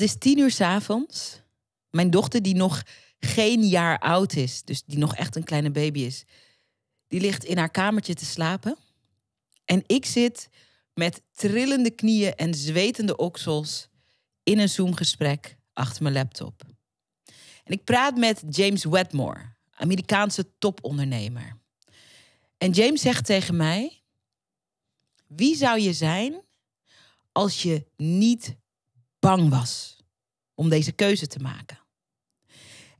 Het is tien uur s'avonds. Mijn dochter, die nog geen jaar oud is, dus die nog echt een kleine baby is, die ligt in haar kamertje te slapen. En ik zit met trillende knieën en zwetende oksels in een Zoom-gesprek achter mijn laptop. En ik praat met James Wedmore, Amerikaanse topondernemer. En James zegt tegen mij: Wie zou je zijn als je niet bang was om deze keuze te maken.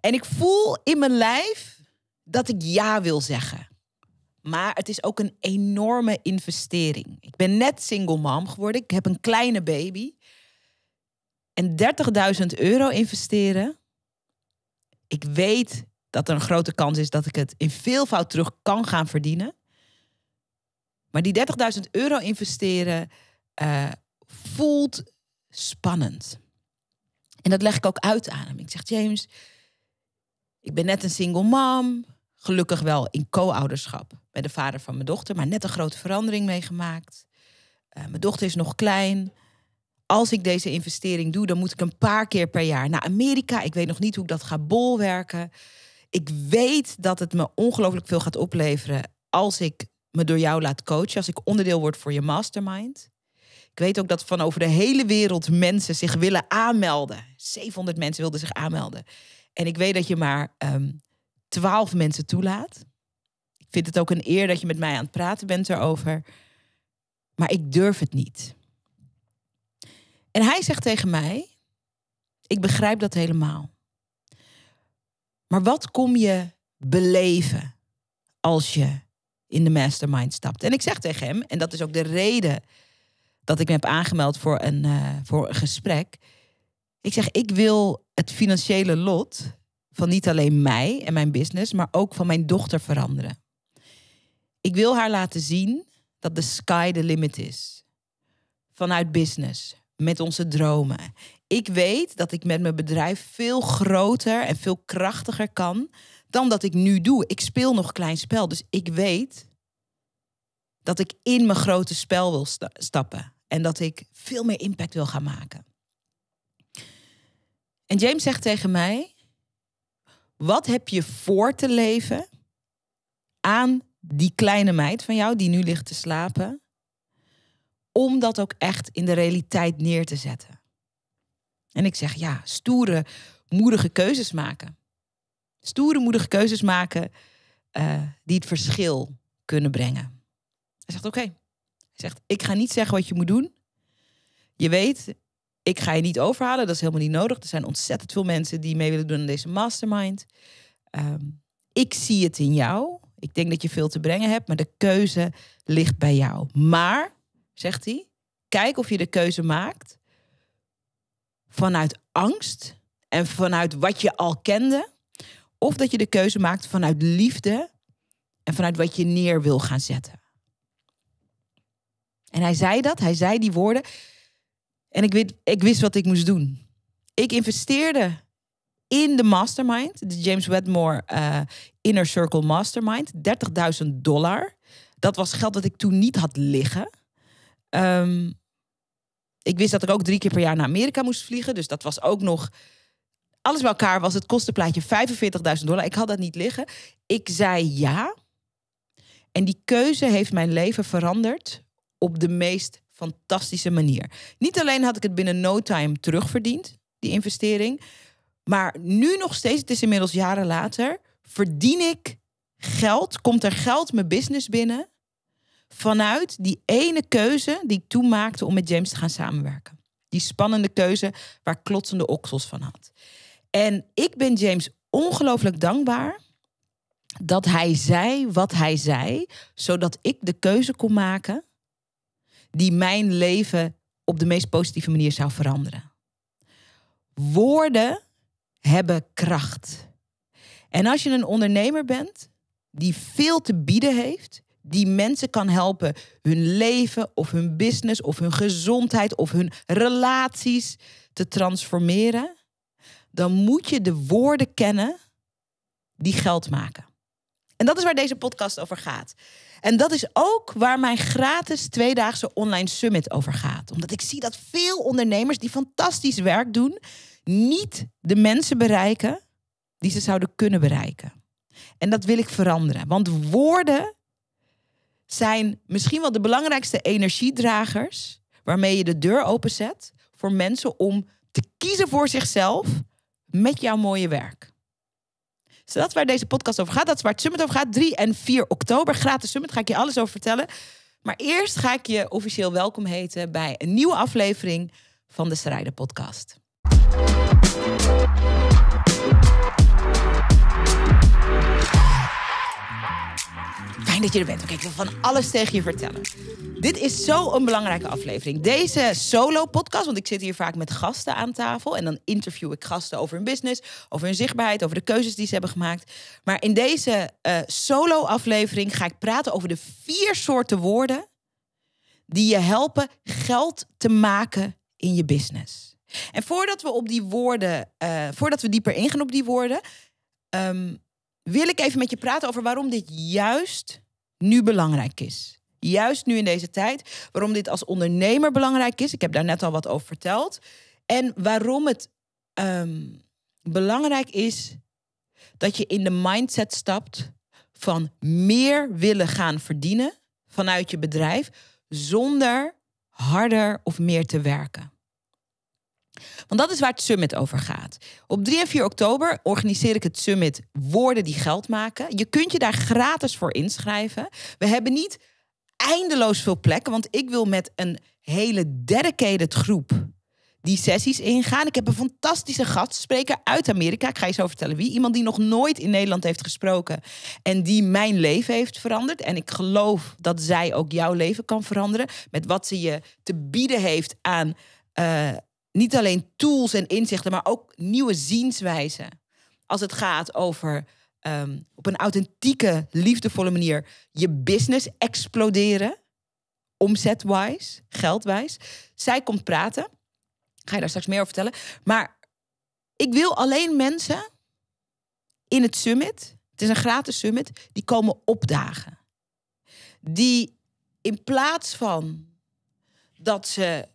En ik voel in mijn lijf dat ik ja wil zeggen. Maar het is ook een enorme investering. Ik ben net single mom geworden. Ik heb een kleine baby. En 30.000 euro investeren. Ik weet dat er een grote kans is dat ik het in veelvoud terug kan gaan verdienen. Maar die 30.000 euro investeren eh, voelt spannend. En dat leg ik ook uit aan hem. Ik zeg, James, ik ben net een single mom. Gelukkig wel in co-ouderschap met de vader van mijn dochter, maar net een grote verandering meegemaakt. Eh, mijn dochter is nog klein. Als ik deze investering doe, dan moet ik een paar keer per jaar naar Amerika. Ik weet nog niet hoe ik dat ga bolwerken. Ik weet dat het me ongelooflijk veel gaat opleveren als ik me door jou laat coachen, als ik onderdeel word voor je mastermind. Ik weet ook dat van over de hele wereld mensen zich willen aanmelden. 700 mensen wilden zich aanmelden. En ik weet dat je maar um, ehm, 12 mensen toelaat. Ik vind het ook een eer dat je met mij aan het praten bent erover. Maar ik durf het niet. En hij zegt tegen mij: Ik begrijp dat helemaal. Maar wat kom je beleven als je in de mastermind stapt? En ik zeg tegen hem, en dat is ook de reden dat ik me heb aangemeld voor een, eh, voor een gesprek. Ik zeg, ik wil het financiële lot van niet alleen mij en mijn business, maar ook van mijn dochter veranderen. Ik wil haar laten zien dat de sky the limit is. Vanuit business, met onze dromen. Ik weet dat ik met mijn bedrijf veel groter en veel krachtiger kan dan dat ik nu doe. Ik speel nog klein spel, dus ik weet dat ik in mijn grote spel wil stappen. En dat ik veel meer impact wil gaan maken. En James zegt tegen mij: Wat heb je voor te leven aan die kleine meid van jou die nu ligt te slapen? Om dat ook echt in de realiteit neer te zetten. En ik zeg: Ja, stoere, moedige keuzes maken. Stoere, moedige keuzes maken eh, die het verschil kunnen brengen. Hij zegt: Oké, zegt, ik ga niet zeggen wat je moet doen. Je weet, ik ga je niet overhalen. Dat is helemaal niet nodig. Er zijn ontzettend veel mensen die mee willen doen aan deze mastermind. Ehm, ik zie het in jou. Ik denk dat je veel te brengen hebt, maar de keuze ligt bij jou. Maar, zegt hij, kijk of je de keuze maakt vanuit angst en vanuit wat je al kende. Of dat je de keuze maakt vanuit liefde en vanuit wat je neer wil gaan zetten. En hij zei dat, hij zei die woorden. En ik, weet, ik wist wat ik moest doen. Ik investeerde in de mastermind, de James Wedmore eh, Inner Circle Mastermind, 30.000 dollar. Dat was geld dat ik toen niet had liggen. Ehm, ik wist dat ik ook drie keer per jaar naar Amerika moest vliegen. Dus dat was ook nog. Alles bij elkaar was het kostenplaatje 45.000 dollar. Ik had dat niet liggen. Ik zei ja. En die keuze heeft mijn leven veranderd op de meest fantastische manier. Niet alleen had ik het binnen no time terugverdiend, die investering. Maar nu nog steeds, het is inmiddels jaren later, verdien ik geld, komt er geld mijn business binnen vanuit die ene keuze die ik toen maakte om met James te gaan samenwerken. Die spannende keuze waar klotsende oksels van had. En ik ben James ongelooflijk dankbaar dat hij zei wat hij zei, zodat ik de keuze kon maken die mijn leven op de meest positieve manier zou veranderen. Woorden hebben kracht. En als je een ondernemer bent die veel te bieden heeft, die mensen kan helpen hun leven of hun business of hun gezondheid of hun relaties te transformeren, dan moet je de woorden kennen die geld maken. En dat is waar deze podcast over gaat. En dat is ook waar mijn gratis tweedaagse online summit over gaat. Omdat ik zie dat veel ondernemers die fantastisch werk doen, niet de mensen bereiken die ze zouden kunnen bereiken. En dat wil ik veranderen. Want woorden zijn misschien wel de belangrijkste energiedragers waarmee je de deur openzet voor mensen om te kiezen voor zichzelf met jouw mooie werk. Dus dat is waar deze podcast over gaat. Dat is waar het summit over gaat. 3 en 4 oktober, gratis summit. Ga ik je alles over vertellen. Maar eerst ga ik je officieel welkom heten bij een nieuwe aflevering van de strijder Podcast. Fijn dat je er bent. Oké, ik wil van alles tegen je vertellen. Dit is zo'n belangrijke aflevering. Deze solo-podcast, want ik zit hier vaak met gasten aan tafel. En dan interview ik gasten over hun business, over hun zichtbaarheid, over de keuzes die ze hebben gemaakt. Maar in deze eh, solo-aflevering ga ik praten over de vier soorten woorden die je helpen geld te maken in je business. En voordat we op die woorden, eh, voordat we dieper ingaan op die woorden, ehm, wil ik even met je praten over waarom dit juist nu belangrijk is. Juist nu in deze tijd, waarom dit als ondernemer belangrijk is. Ik heb daar net al wat over verteld. En waarom het ehm, belangrijk is dat je in de mindset stapt van meer willen gaan verdienen vanuit je bedrijf zonder harder of meer te werken. Want dat is waar het summit over gaat. Op 3 en 4 oktober organiseer ik het summit Woorden die geld maken. Je kunt je daar gratis voor inschrijven. We hebben niet eindeloos veel plekken, want ik wil met een hele dedicated groep die sessies ingaan. Ik heb een fantastische gastspreker uit Amerika. Ik ga je zo vertellen wie. Iemand die nog nooit in Nederland heeft gesproken. En die mijn leven heeft veranderd. En ik geloof dat zij ook jouw leven kan veranderen. Met wat ze je te bieden heeft aan eh, niet alleen tools en inzichten, maar ook nieuwe zienswijzen. Als het gaat over ehm, op een authentieke, liefdevolle manier je business exploderen. Omzetwijs, geldwijs. Zij komt praten. Ga je daar straks meer over vertellen. Maar ik wil alleen mensen in het summit. Het is een gratis summit. Die komen opdagen. Die in plaats van dat ze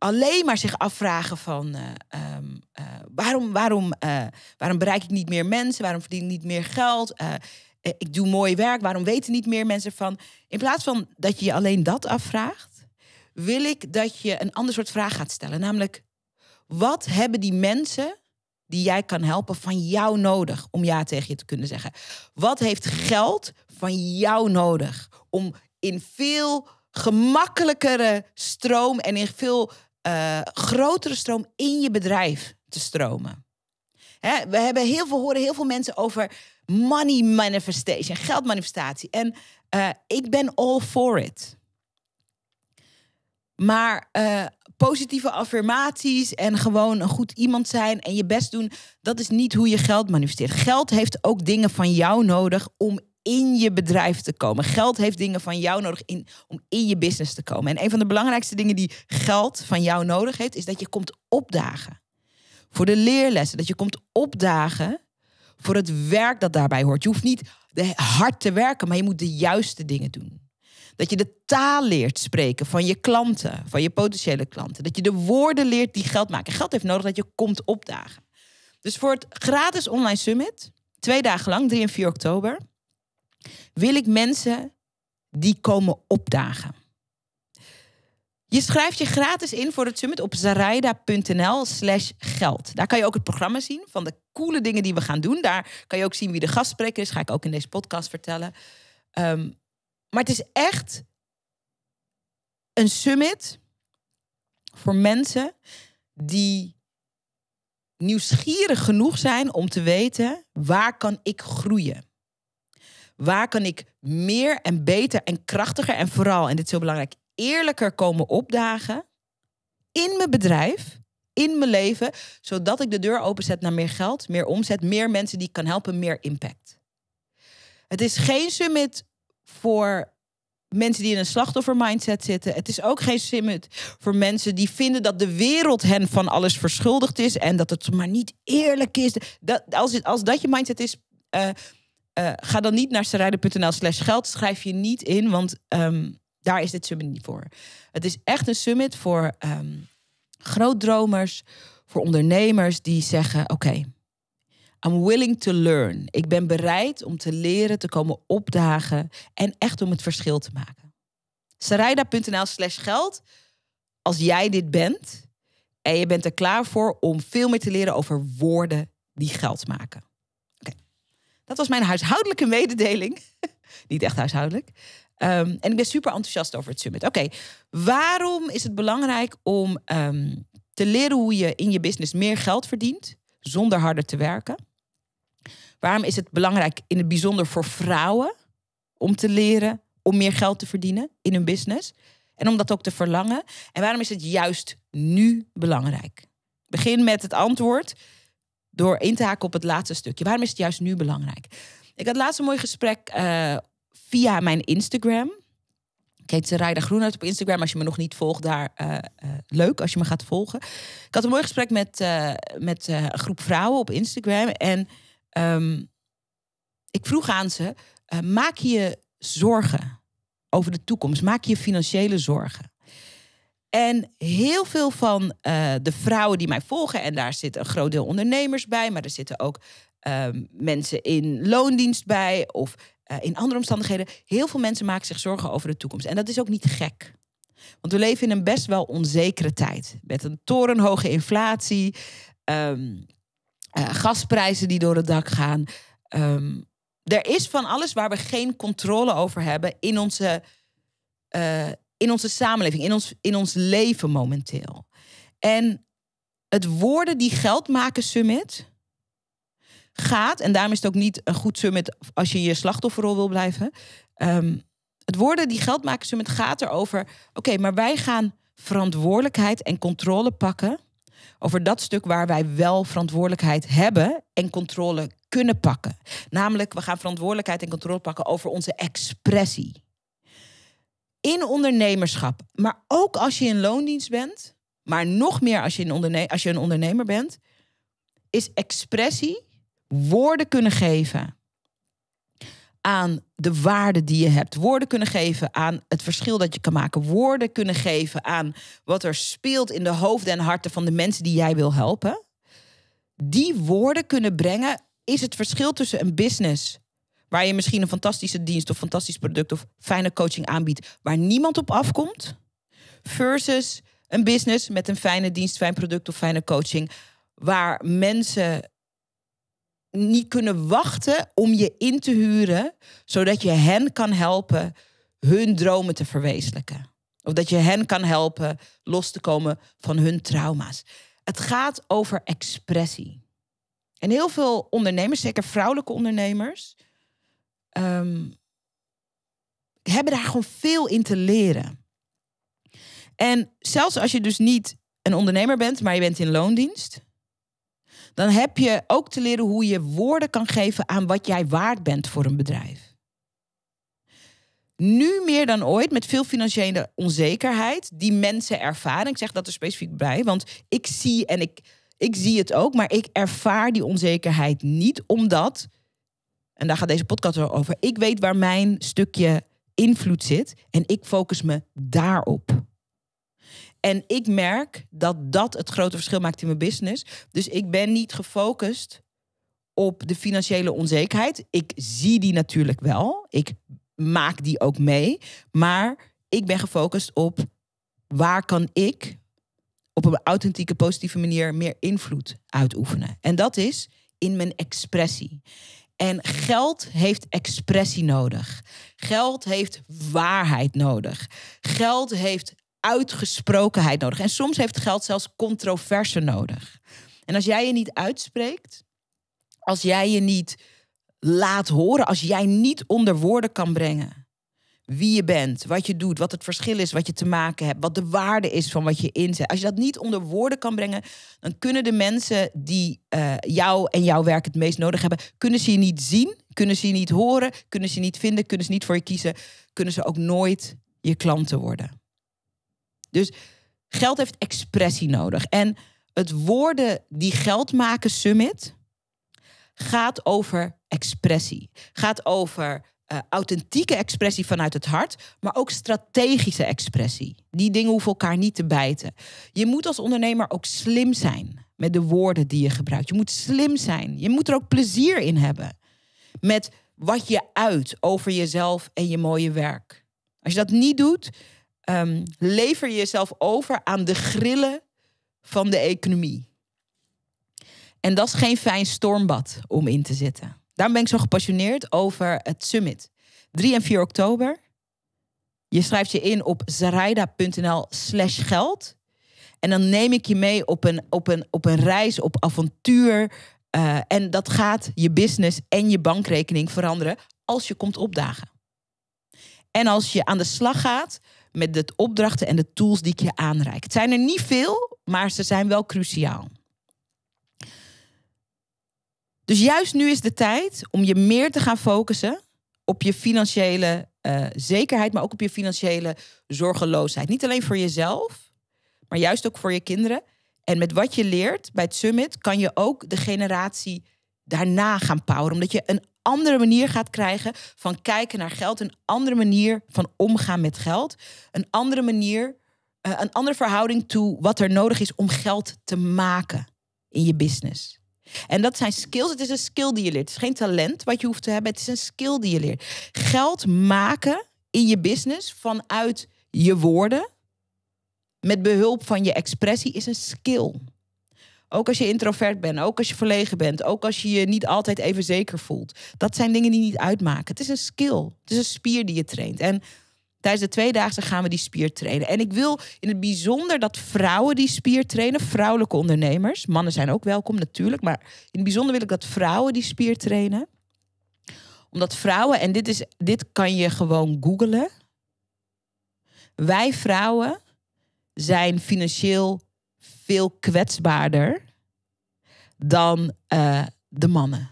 alleen maar zich afvragen van eh, ehm, eh, waarom, waarom, eh, waarom bereik ik niet meer mensen, waarom verdien ik niet meer geld, ik doe mooi werk, waarom weten niet meer mensen van. In plaats van dat je je alleen dat afvraagt, wil ik dat je een ander soort vraag gaat stellen. Namelijk, wat hebben die mensen die jij kan helpen van jou nodig om ja tegen je te kunnen zeggen? Wat heeft geld van jou nodig om in veel gemakkelijkere stroom en in veel eh, grotere stroom in je bedrijf te stromen. Hè, we hebben heel veel, horen heel veel mensen over money manifestation, geldmanifestatie. En eh, ik ben all for it. Maar eh, positieve affirmaties en gewoon een goed iemand zijn en je best doen, dat is niet hoe je geld manifesteert. Geld heeft ook dingen van jou nodig om in je bedrijf te komen. Geld heeft dingen van jou nodig in, om in je business te komen. En een van de belangrijkste dingen die geld van jou nodig heeft, is dat je komt opdagen. Voor de leerlessen, dat je komt opdagen voor het werk dat daarbij hoort. Je hoeft niet hard te werken, maar je moet de juiste dingen doen. Dat je de taal leert spreken van je klanten, van je potentiële klanten. Dat je de woorden leert die geld maken. Geld heeft nodig dat je komt opdagen. Dus voor het gratis online summit, twee dagen lang, 3 en 4 oktober, wil ik mensen die komen opdagen. Je schrijft je gratis in voor het summit op zaraida.nl slash geld. Daar kan je ook het programma zien van de coole dingen die we gaan doen. Daar kan je ook zien wie de gastspreker is. Ga ik ook in deze podcast vertellen. Ehm, maar het is echt een summit voor mensen die nieuwsgierig genoeg zijn om te weten waar kan ik groeien. Waar kan ik meer en beter en krachtiger en vooral, en dit is heel belangrijk, eerlijker komen opdagen in mijn bedrijf, in mijn leven, zodat ik de deur openzet naar meer geld, meer omzet, meer mensen die ik kan helpen, meer impact. Het is geen summit voor mensen die in een slachtoffermindset zitten. Het is ook geen summit voor mensen die vinden dat de wereld hen van alles verschuldigd is en dat het maar niet eerlijk is. Dat, als, als dat je mindset is, eh, eh, ga dan niet naar sarida.nl slash geld. Schrijf je niet in, want ehm, daar is dit summit niet voor. Het is echt een summit voor ehm, grootdromers, voor ondernemers die zeggen... oké, I'm willing to learn. Ik ben bereid om te leren, te komen opdagen... en echt om het verschil te maken. Sarayda.nl slash geld. Als jij dit bent en je bent er klaar voor om veel meer te leren over woorden die geld maken. Dat was mijn huishoudelijke mededeling. Niet echt huishoudelijk. Ehm, en ik ben super enthousiast over het summit. Oké, waarom is het belangrijk om ehm, te leren hoe je in je business meer geld verdient zonder harder te werken? Waarom is het belangrijk in het bijzonder voor vrouwen om te leren om meer geld te verdienen in hun business? En om dat ook te verlangen. En waarom is het juist nu belangrijk? Begin met het antwoord door in te haken op het laatste stukje. Waarom is het juist nu belangrijk? Ik had laatst een mooi gesprek eh, via mijn Instagram. Ik heet groen uit op Instagram. Als je me nog niet volgt, daar eh, eh, leuk als je me gaat volgen. Ik had een mooi gesprek met, met een groep vrouwen op Instagram. En ehm, ik vroeg aan ze, maak je zorgen over de toekomst? Maak je financiële zorgen? En heel veel van eh, de vrouwen die mij volgen, en daar zit een groot deel ondernemers bij, maar er zitten ook ehm, mensen in loondienst bij of eh, in andere omstandigheden. Heel veel mensen maken zich zorgen over de toekomst. En dat is ook niet gek. Want we leven in een best wel onzekere tijd. Met een torenhoge inflatie, ehm, eh, gasprijzen die door het dak gaan. Ehm, er is van alles waar we geen controle over hebben in onze in onze samenleving, in ons, in ons leven momenteel. En het woorden die geld maken summit gaat, en daarom is het ook niet een goed summit als je je slachtofferrol wil blijven. Ehm, het woorden die geld maken summit gaat erover, oké, maar wij gaan verantwoordelijkheid en controle pakken over dat stuk waar wij wel verantwoordelijkheid hebben en controle kunnen pakken. Namelijk, we gaan verantwoordelijkheid en controle pakken over onze expressie in ondernemerschap, maar ook als je in loondienst bent, maar nog meer als je een, als je een ondernemer bent, is expressie woorden kunnen geven aan de waarde die je hebt. Woorden kunnen geven aan het verschil dat je kan maken. Woorden kunnen geven aan wat er speelt in de hoofden en harten van de mensen die jij wil helpen. Die woorden kunnen brengen is het verschil tussen een business Waar je misschien een fantastische dienst of fantastisch product of fijne coaching aanbiedt, waar niemand op afkomt. Versus een business met een fijne dienst, fijn product of fijne coaching, waar mensen niet kunnen wachten om je in te huren, zodat je hen kan helpen hun dromen te verwezenlijken. Of dat je hen kan helpen los te komen van hun trauma's. Het gaat over expressie. En heel veel ondernemers, zeker vrouwelijke ondernemers, um, hebben daar gewoon veel in te leren. En zelfs als je dus niet een ondernemer bent, maar je bent in loondienst, dan heb je ook te leren hoe je woorden kan geven aan wat jij waard bent voor een bedrijf. Nu meer dan ooit, met veel financiële onzekerheid, die mensen ervaren. Ik zeg dat er specifiek bij, want ik zie en ik, ik zie het ook, maar ik ervaar die onzekerheid niet omdat en daar gaat deze podcast over. Ik weet waar mijn stukje invloed zit en ik focus me daarop. En ik merk dat dat het grote verschil maakt in mijn business. Dus ik ben niet gefocust op de financiële onzekerheid. Ik zie die natuurlijk wel. Ik maak die ook mee. Maar ik ben gefocust op waar kan ik op een authentieke, positieve manier meer invloed uitoefenen. En dat is in mijn expressie. En geld heeft expressie nodig. Geld heeft waarheid nodig. Geld heeft uitgesprokenheid nodig. En soms heeft geld zelfs controverse nodig. En als jij je niet uitspreekt, als jij je niet laat horen, als jij niet onder woorden kan brengen, wie je bent, wat je doet, wat het verschil is, wat je te maken hebt, wat de waarde is van wat je inzet. Als je dat niet onder woorden kan brengen, dan kunnen de mensen die eh, jou en jouw werk het meest nodig hebben, kunnen ze je niet zien, kunnen ze je niet horen, kunnen ze je niet vinden, kunnen ze niet voor je kiezen, kunnen ze ook nooit je klanten worden. Dus geld heeft expressie nodig. En het woorden die geld maken summit gaat over expressie, gaat over eh, authentieke expressie vanuit het hart, maar ook strategische expressie. Die dingen hoeven elkaar niet te bijten. Je moet als ondernemer ook slim zijn met de woorden die je gebruikt. Je moet slim zijn. Je moet er ook plezier in hebben met wat je uit over jezelf en je mooie werk. Als je dat niet doet, ehm, lever je jezelf over aan de grillen van de economie. En dat is geen fijn stormbad om in te zitten. Daarom ben ik zo gepassioneerd over het summit. 3 en 4 oktober. Je schrijft je in op zaraida.nl slash geld. En dan neem ik je mee op een, op een, op een reis, op avontuur. Eh, en dat gaat je business en je bankrekening veranderen als je komt opdagen. En als je aan de slag gaat met de opdrachten en de tools die ik je aanreik. Het zijn er niet veel, maar ze zijn wel cruciaal. Dus juist nu is de tijd om je meer te gaan focussen op je financiële eh, zekerheid, maar ook op je financiële zorgeloosheid. Niet alleen voor jezelf, maar juist ook voor je kinderen. En met wat je leert bij het summit kan je ook de generatie daarna gaan poweren. Omdat je een andere manier gaat krijgen van kijken naar geld. Een andere manier van omgaan met geld. Een andere manier, eh, een andere verhouding toe wat er nodig is om geld te maken in je business. En dat zijn skills. Het is een skill die je leert. Het is geen talent wat je hoeft te hebben. Het is een skill die je leert. Geld maken in je business vanuit je woorden. Met behulp van je expressie is een skill. Ook als je introvert bent, ook als je verlegen bent, ook als je je niet altijd even zeker voelt. Dat zijn dingen die niet uitmaken. Het is een skill. Het is een spier die je traint. En Tijdens de tweedaagse gaan we die spier trainen. En ik wil in het bijzonder dat vrouwen die spier trainen, vrouwelijke ondernemers, mannen zijn ook welkom natuurlijk, maar in het bijzonder wil ik dat vrouwen die spier trainen. Omdat vrouwen, en dit, is, dit kan je gewoon googlen, wij vrouwen zijn financieel veel kwetsbaarder dan eh, de mannen.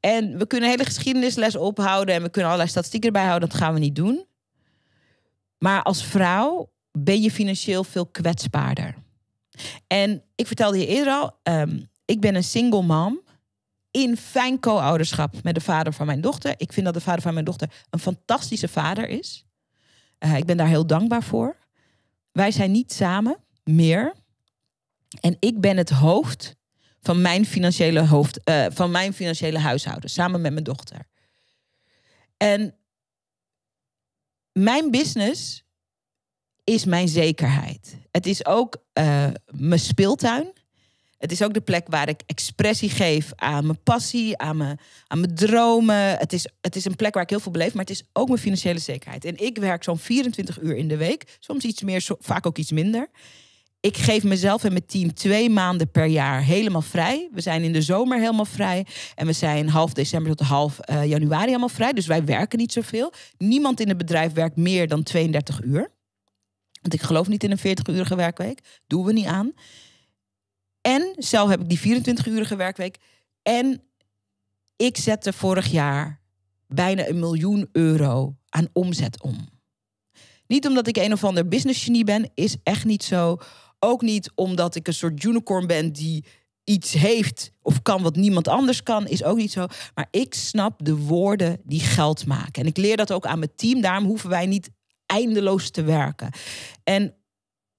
En we kunnen hele geschiedenisles ophouden en we kunnen allerlei statistieken erbij houden. Dat gaan we niet doen. Maar als vrouw ben je financieel veel kwetsbaarder. En ik vertelde je eerder al, ehm, ik ben een single mom in fijn co-ouderschap met de vader van mijn dochter. Ik vind dat de vader van mijn dochter een fantastische vader is. Eh, ik ben daar heel dankbaar voor. Wij zijn niet samen meer. En ik ben het hoofd van mijn financiële, hoofd, eh, van mijn financiële huishouden, samen met mijn dochter. En mijn business is mijn zekerheid. Het is ook eh, mijn speeltuin. Het is ook de plek waar ik expressie geef aan mijn passie, aan mijn, aan mijn dromen. Het is, het is een plek waar ik heel veel beleef, maar het is ook mijn financiële zekerheid. En ik werk zo'n 24 uur in de week, soms iets meer, vaak ook iets minder ik geef mezelf en mijn team twee maanden per jaar helemaal vrij. We zijn in de zomer helemaal vrij. En we zijn half december tot half eh, januari helemaal vrij. Dus wij werken niet zoveel. Niemand in het bedrijf werkt meer dan 32 uur. Want ik geloof niet in een 40-urige werkweek. Doen we niet aan. En zelf heb ik die 24-urige werkweek. En ik zette vorig jaar bijna een miljoen euro aan omzet om. Niet omdat ik een of ander business genie ben, is echt niet zo. Ook niet omdat ik een soort unicorn ben die iets heeft of kan wat niemand anders kan, is ook niet zo. Maar ik snap de woorden die geld maken. En ik leer dat ook aan mijn team. Daarom hoeven wij niet eindeloos te werken. En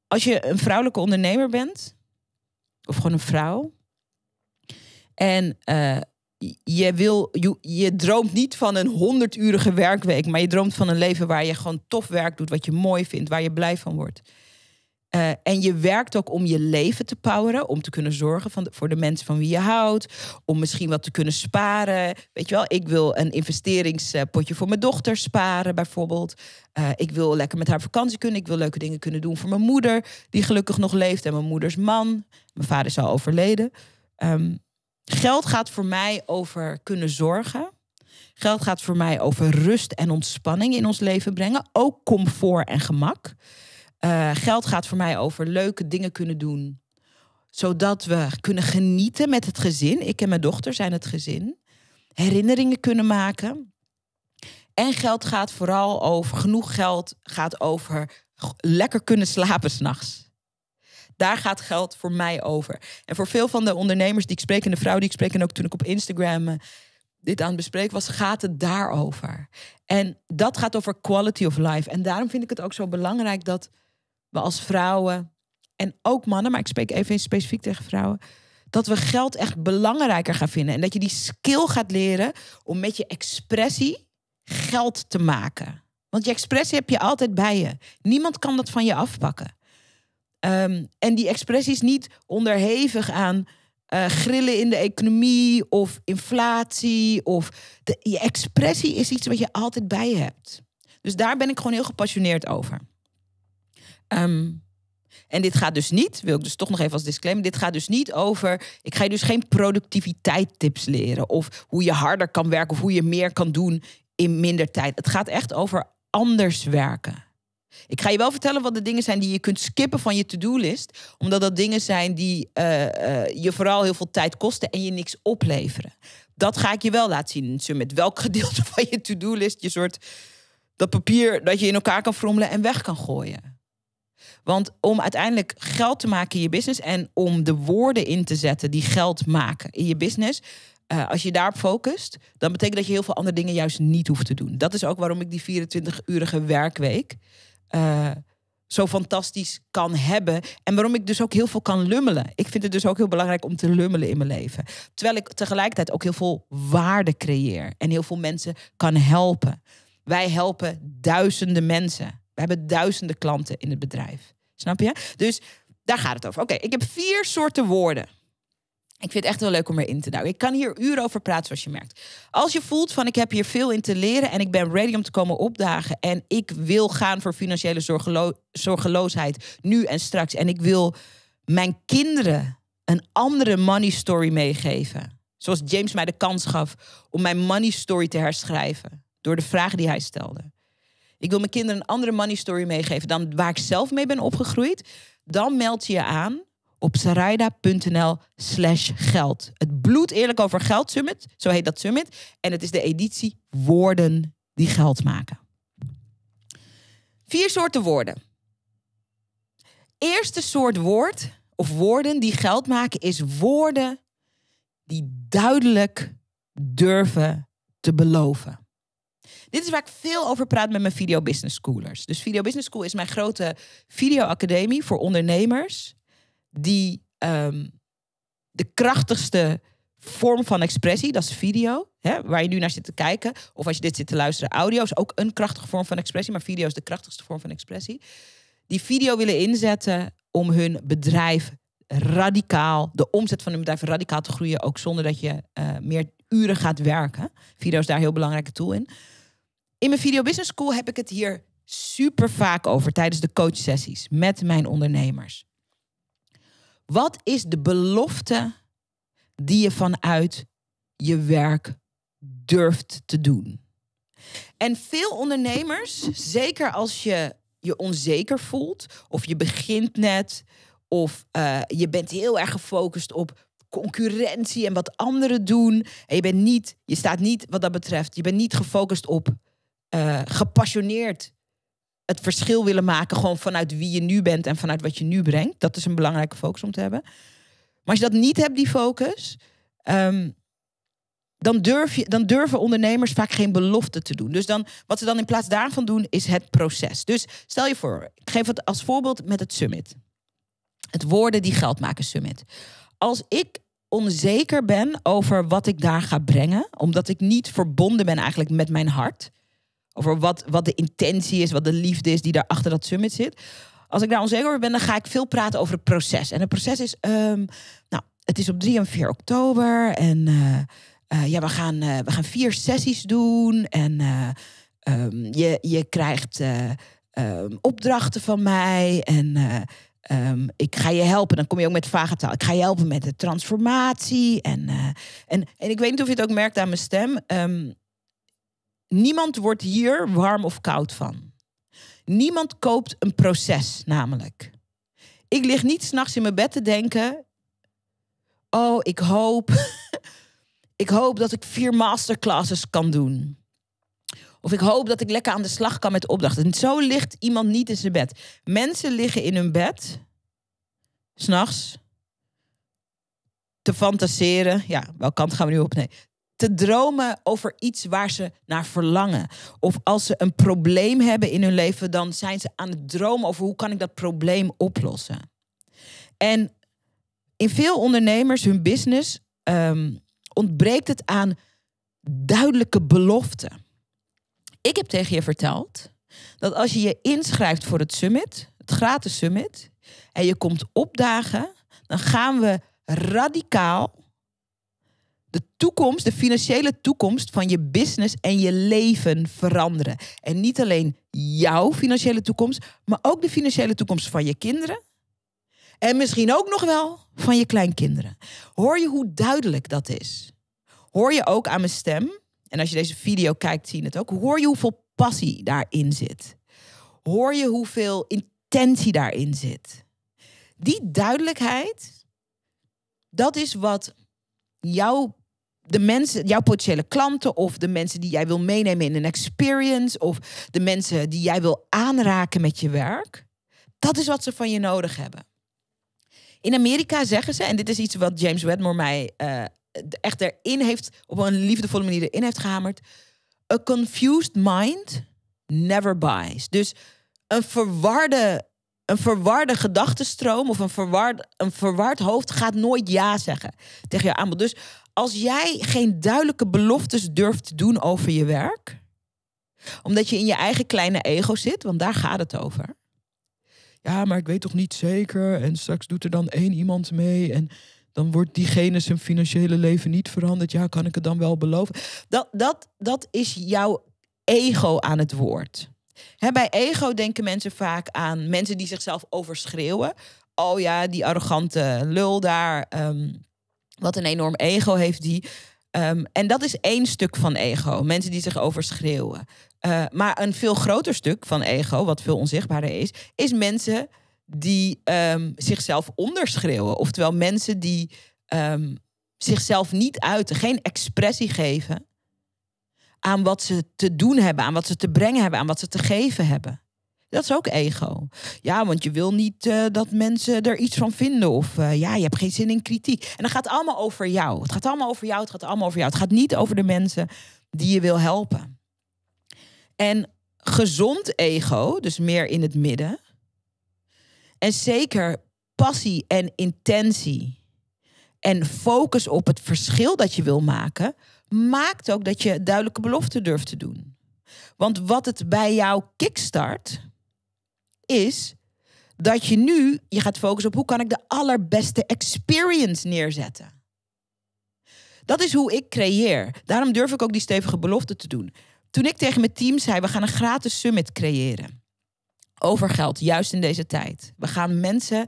als je een vrouwelijke ondernemer bent, of gewoon een vrouw, en uh, je, wil, je, je, droomt niet van een 100-urige werkweek, maar je droomt van een leven waar je gewoon tof werk doet, wat je mooi vindt, waar je blij van wordt eh, en je werkt ook om je leven te poweren, om te kunnen zorgen van voor de mensen van wie je houdt, om misschien wat te kunnen sparen. Weet je wel, ik wil een investeringspotje voor mijn dochter sparen, bijvoorbeeld. Eh, ik wil lekker met haar vakantie kunnen, ik wil leuke dingen kunnen doen voor mijn moeder, die gelukkig nog leeft, en mijn moeders man. Mijn vader is al overleden. Ehm, geld gaat voor mij over kunnen zorgen. Geld gaat voor mij over rust en ontspanning in ons leven brengen, ook comfort en gemak. Eh, geld gaat voor mij over leuke dingen kunnen doen. Zodat we kunnen genieten met het gezin. Ik en mijn dochter zijn het gezin. Herinneringen kunnen maken. En geld gaat vooral over, genoeg geld gaat over lekker kunnen slapen s'nachts. Daar gaat geld voor mij over. En voor veel van de ondernemers die ik spreek en de vrouwen die ik spreek en ook toen ik op Instagram eh, dit aan het bespreken was, gaat het daarover. En dat gaat over quality of life. En daarom vind ik het ook zo belangrijk dat we als vrouwen en ook mannen, maar ik spreek even specifiek tegen vrouwen, dat we geld echt belangrijker gaan vinden. En dat je die skill gaat leren om met je expressie geld te maken. Want je expressie heb je altijd bij je. Niemand kan dat van je afpakken. Ehm, en die expressie is niet onderhevig aan eh, grillen in de economie of inflatie. Of je expressie is iets wat je altijd bij je hebt. Dus daar ben ik gewoon heel gepassioneerd over. Ehm, en dit gaat dus niet, wil ik dus toch nog even als disclaimer, dit gaat dus niet over, ik ga je dus geen productiviteitstips leren of hoe je harder kan werken of hoe je meer kan doen in minder tijd. Het gaat echt over anders werken. Ik ga je wel vertellen wat de dingen zijn die je kunt skippen van je to-do-list. Omdat dat dingen zijn die eh, eh, je vooral heel veel tijd kosten en je niks opleveren. Dat ga ik je wel laten zien met Welk gedeelte van je to-do-list je soort dat papier dat je in elkaar kan frommelen en weg kan gooien. Want om uiteindelijk geld te maken in je business en om de woorden in te zetten die geld maken in je business. Eh, als je daarop focust, dan betekent dat je heel veel andere dingen juist niet hoeft te doen. Dat is ook waarom ik die 24-urige werkweek eh, zo fantastisch kan hebben. En waarom ik dus ook heel veel kan lummelen. Ik vind het dus ook heel belangrijk om te lummelen in mijn leven. Terwijl ik tegelijkertijd ook heel veel waarde creëer en heel veel mensen kan helpen. Wij helpen duizenden mensen hebben duizenden klanten in het bedrijf. Snap je? Dus daar gaat het over. Oké, ik heb vier soorten woorden. Ik vind het echt wel leuk om erin te duiken. Ik kan hier uren over praten, zoals je merkt. Als je voelt van ik heb hier veel in te leren en ik ben ready om te komen opdagen en ik wil gaan voor financiële zorgeloosheid nu en straks en ik wil mijn kinderen een andere money story meegeven. Zoals James mij de kans gaf om mijn money story te herschrijven door de vragen die hij stelde ik wil mijn kinderen een andere money story meegeven dan waar ik zelf mee ben opgegroeid, dan meld je je aan op saraida.nl slash geld. Het bloed eerlijk over geld summit, zo heet dat summit. En het is de editie woorden die geld maken. Vier soorten woorden. Eerste soort woord of woorden die geld maken is woorden die duidelijk durven te beloven. Dit is waar ik veel over praat met mijn Video Business Schoolers. Dus Video Business School is mijn grote videoacademie voor ondernemers die ehm, de krachtigste vorm van expressie, dat is video, hè, waar je nu naar zit te kijken, of als je dit zit te luisteren, audio is ook een krachtige vorm van expressie, maar video is de krachtigste vorm van expressie. Die video willen inzetten om hun bedrijf radicaal, de omzet van hun bedrijf radicaal te groeien, ook zonder dat je eh, meer uren gaat werken. Video is daar heel belangrijke tool in. In mijn Video Business School heb ik het hier super vaak over tijdens de coachsessies met mijn ondernemers. Wat is de belofte die je vanuit je werk durft te doen? En veel ondernemers, zeker als je je onzeker voelt, of je begint net, of eh, je bent heel erg gefocust op concurrentie en wat anderen doen, en je bent niet, je staat niet wat dat betreft, je bent niet gefocust op eh, gepassioneerd het verschil willen maken. Gewoon vanuit wie je nu bent en vanuit wat je nu brengt. Dat is een belangrijke focus om te hebben. Maar als je dat niet hebt, die focus. Ehm, dan, durf je, dan durven ondernemers vaak geen belofte te doen. Dus dan, wat ze dan in plaats daarvan doen, is het proces. Dus stel je voor, ik geef het als voorbeeld met het summit. Het woorden die geld maken summit. Als ik onzeker ben over wat ik daar ga brengen, omdat ik niet verbonden ben eigenlijk met mijn hart, over wat, wat de intentie is, wat de liefde is die daar achter dat summit zit. Als ik daar onzeker over ben, dan ga ik veel praten over het proces. En het proces is, ehm, nou, het is op 3 en 4 oktober. En eh, eh, ja, we gaan, eh, we gaan vier sessies doen. En ehm, je, je krijgt ehm, opdrachten van mij. En ik ga je helpen. Dan kom je ook met vage taal. Ik ga je helpen met de transformatie. En, en, en ik weet niet of je het ook merkt aan mijn stem. Niemand wordt hier warm of koud van. Niemand koopt een proces, namelijk. Ik lig niet s'nachts in mijn bed te denken. Oh, ik hoop. ik hoop dat ik vier masterclasses kan doen. Of ik hoop dat ik lekker aan de slag kan met opdrachten. En zo ligt iemand niet in zijn bed. Mensen liggen in hun bed, s'nachts, te fantaseren. Ja, welke kant gaan we nu op? Nee, te dromen over iets waar ze naar verlangen. Of als ze een probleem hebben in hun leven, dan zijn ze aan het dromen over hoe kan ik dat probleem oplossen. En in veel ondernemers, hun business, ehm, ontbreekt het aan duidelijke beloften. Ik heb tegen je verteld dat als je je inschrijft voor het summit, het gratis summit, en je komt opdagen, dan gaan we radicaal de toekomst, de financiële toekomst van je business en je leven veranderen. En niet alleen jouw financiële toekomst, maar ook de financiële toekomst van je kinderen. En misschien ook nog wel van je kleinkinderen. Hoor je hoe duidelijk dat is? Hoor je ook aan mijn stem? En als je deze video kijkt, zie je het ook. Hoor je hoeveel passie daarin zit? Hoor je hoeveel intentie daarin zit? Die duidelijkheid, dat is wat jouw de mensen, jouw potentiële klanten of de mensen die jij wil meenemen in een experience of de mensen die jij wil aanraken met je werk. Dat is wat ze van je nodig hebben. In Amerika zeggen ze, en dit is iets wat James Wedmore mij eh, echt erin heeft, op een liefdevolle manier erin heeft gehamerd. A confused mind never buys. Dus een verwarde, een verwarde gedachtenstroom of een verward, een verward hoofd gaat nooit ja zeggen tegen je aanbod. Dus als jij geen duidelijke beloftes durft te doen over je werk, omdat je in je eigen kleine ego zit, want daar gaat het over. Ja, maar ik weet toch niet zeker. En straks doet er dan één iemand mee. En dan wordt diegene zijn financiële leven niet veranderd. Ja, kan ik het dan wel beloven? Dat, dat, dat is jouw ego aan het woord. bij ego denken mensen vaak aan mensen die zichzelf overschreeuwen. Oh ja, die arrogante lul daar. Ehm, wat een enorm ego heeft die. Ehm, en dat is één stuk van ego. Mensen die zich overschreeuwen. Eh, maar een veel groter stuk van ego, wat veel onzichtbaarder is, is mensen die ehm, zichzelf onderschreeuwen. Oftewel mensen die ehm, zichzelf niet uiten, geen expressie geven aan wat ze te doen hebben, aan wat ze te brengen hebben, aan wat ze te geven hebben. Dat is ook ego. Ja, want je wil niet eh, dat mensen er iets van vinden. Of eh, ja, je hebt geen zin in kritiek. En dat gaat allemaal over jou. Het gaat allemaal over jou. Het gaat allemaal over jou. Het gaat niet over de mensen die je wil helpen. En gezond ego, dus meer in het midden. En zeker passie en intentie. En focus op het verschil dat je wil maken. Maakt ook dat je duidelijke beloften durft te doen. Want wat het bij jou kickstart, is dat je nu je gaat focussen op hoe kan ik de allerbeste experience neerzetten. Dat is hoe ik creëer. Daarom durf ik ook die stevige belofte te doen. Toen ik tegen mijn team zei, we gaan een gratis summit creëren. Over geld, juist in deze tijd. We gaan mensen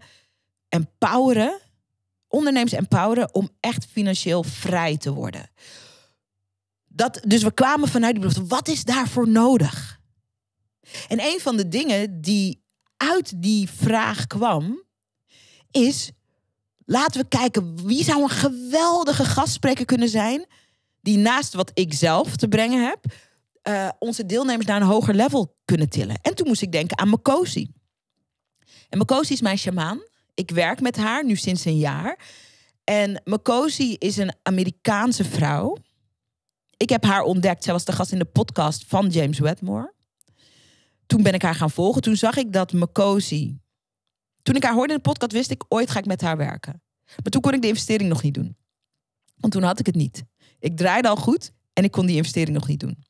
empoweren, ondernemers empoweren om echt financieel vrij te worden. Dat, dus we kwamen vanuit die belofte, wat is daarvoor nodig? En een van de dingen die uit die vraag kwam, is laten we kijken wie zou een geweldige gastspreker kunnen zijn die naast wat ik zelf te brengen heb, eh, onze deelnemers naar een hoger level kunnen tillen. En toen moest ik denken aan Makosi. En Makosi is mijn sjamaan. Ik werk met haar nu sinds een jaar. En Makosi is een Amerikaanse vrouw. Ik heb haar ontdekt. Zij was de gast in de podcast van James Wedmore toen ben ik haar gaan volgen. Toen zag ik dat Makosi. Toen ik haar hoorde in de podcast, wist ik ooit ga ik met haar werken. Maar toen kon ik de investering nog niet doen. Want toen had ik het niet. Ik draaide al goed en ik kon die investering nog niet doen.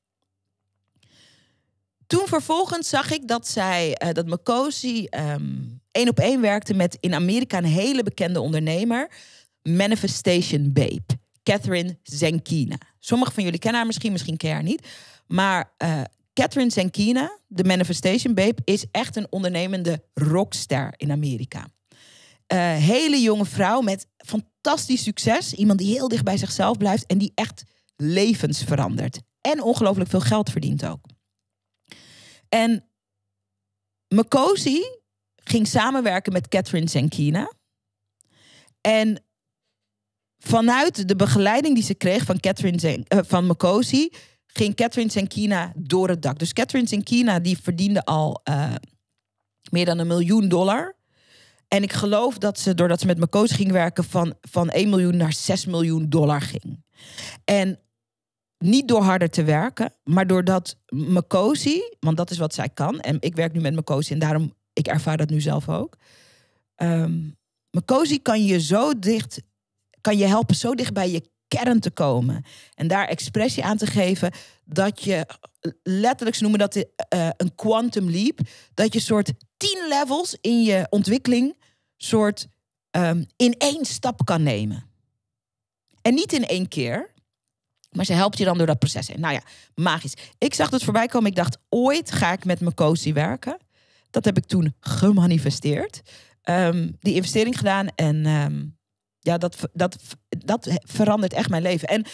Toen vervolgens zag ik dat zij, eh, dat Makosi um, ehm, één op één werkte met in Amerika een hele bekende ondernemer, Manifestation Babe, Catherine Zenkina. Sommigen van jullie kennen haar misschien, misschien ken je haar niet. Maar uh, Catherine Senkina, de Manifestation Babe, is echt een ondernemende rockster in Amerika. Uh, hele jonge vrouw met fantastisch succes. Iemand die heel dicht bij zichzelf blijft en die echt levens verandert. En ongelooflijk veel geld verdient ook. En Makosi ging samenwerken met Catherine Senkina. En vanuit de begeleiding die ze kreeg van, Catherine eh, van Makosi ging Catherine en Kina door het dak. Dus Catherine en Kina die verdiende al eh, meer dan een miljoen dollar. En ik geloof dat ze, doordat ze met mijn coach ging werken, van, van 1 miljoen naar 6 miljoen dollar ging. En niet door harder te werken, maar doordat Makosi, want dat is wat zij kan, en ik werk nu met Makosi en daarom, ik ervaar dat nu zelf ook. Um, kan je zo dicht, kan je helpen zo dicht bij je kern te komen. En daar expressie aan te geven dat je, letterlijk ze noemen dat uh, een quantum leap, dat je soort tien levels in je ontwikkeling soort ehm, in één stap kan nemen. En niet in één keer, maar ze helpt je dan door dat proces heen. Nou ja, magisch. Ik zag het voorbij komen. Ik dacht, ooit ga ik met mijn cozy werken. Dat heb ik toen gemanifesteerd. Ehm, die investering gedaan. En ehm, ja, dat, dat dat verandert echt mijn leven. En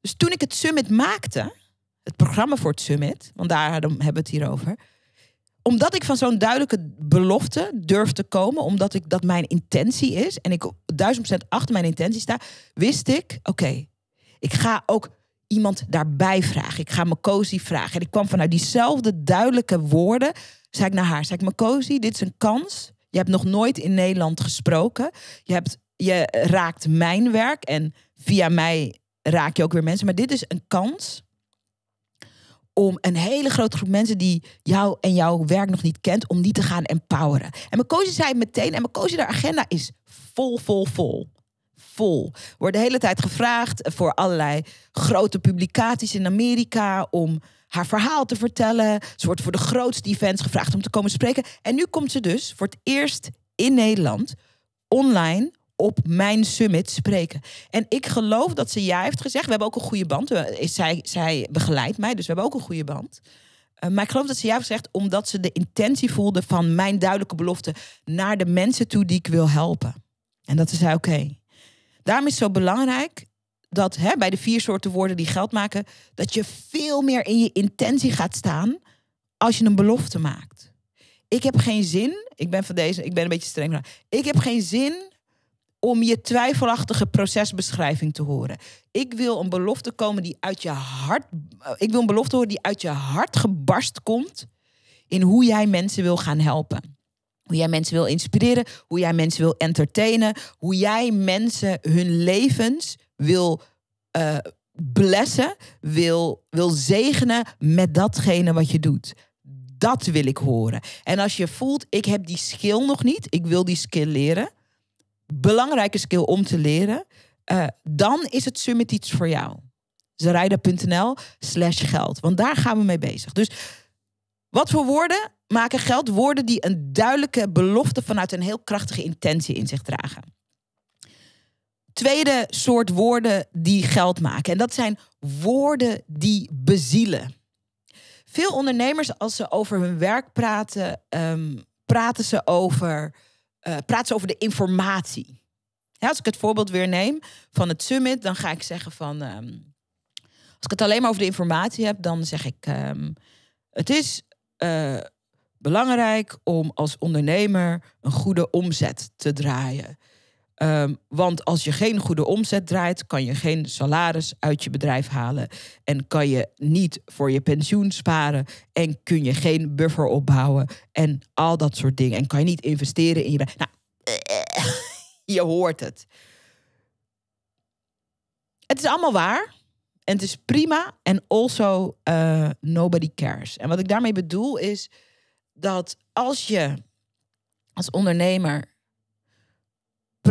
dus toen ik het summit maakte, het programma voor het summit, want daar hebben we het hier over. Omdat ik van zo'n duidelijke belofte durf te komen, omdat ik dat mijn intentie is en ik duizend procent achter mijn intentie sta, wist ik, oké, ik ga ook iemand daarbij vragen. Ik ga me cozy vragen. En ik kwam vanuit diezelfde duidelijke woorden, zei ik naar haar, zei ik cozy, dit is een kans. Je hebt nog nooit in Nederland gesproken. Je hebt je raakt mijn werk en via mij raak je ook weer mensen. Maar dit is een kans om een hele grote groep mensen die jou en jouw werk nog niet kent, om die te gaan empoweren. En mijn coach zei meteen, en mijn coach, de agenda is vol, vol, vol. Vol. Wordt de hele tijd gevraagd voor allerlei grote publicaties in Amerika om haar verhaal te vertellen. Ze wordt voor de grootste events gevraagd om te komen spreken. En nu komt ze dus voor het eerst in Nederland online op mijn summit spreken. En ik geloof dat ze ja heeft gezegd. We hebben ook een goede band. Zij, zij begeleidt mij, dus we hebben ook een goede band. Eh, maar ik geloof dat ze ja heeft gezegd omdat ze de intentie voelde van mijn duidelijke belofte naar de mensen toe die ik wil helpen. En dat is oké. Daarom is het zo belangrijk dat hè, bij de vier soorten woorden die geld maken, dat je veel meer in je intentie gaat staan als je een belofte maakt. Ik heb geen zin, ik ben van deze, ik ben een beetje streng. Ik heb geen zin om je twijfelachtige procesbeschrijving te horen. Ik wil een belofte komen die uit je hart. Eh, ik wil een belofte horen die uit je hart gebarst komt. In hoe jij mensen wil gaan helpen. Hoe jij mensen wil inspireren. Hoe jij mensen wil entertainen. Hoe jij mensen hun levens wil uh, blessen. Wil, wil zegenen met datgene wat je doet. Dat wil ik horen. En als je voelt, ik heb die skill nog niet. Ik wil die skill leren belangrijke skill om te leren, eh, dan is het summit iets voor jou. Zerijda.nl slash geld. Want daar gaan we mee bezig. Dus wat voor woorden maken geld? Woorden die een duidelijke belofte vanuit een heel krachtige intentie in zich dragen. Tweede soort woorden die geld maken. En dat zijn woorden die bezielen. Veel ondernemers, als ze over hun werk praten, ehm, praten ze over eh, praat ze over de informatie. als ik het voorbeeld weer neem van het summit, dan ga ik zeggen van. Ehm, als ik het alleen maar over de informatie heb, dan zeg ik. Ehm, het is eh, belangrijk om als ondernemer een goede omzet te draaien. Ehm, want als je geen goede omzet draait, kan je geen salaris uit je bedrijf halen. En kan je niet voor je pensioen sparen. En kun je geen buffer opbouwen. En al dat soort dingen. En kan je niet investeren in je bedrijf. Nou, eh, je hoort het. Het is allemaal waar. En het is prima. En also, eh, nobody cares. En wat ik daarmee bedoel is dat als je als ondernemer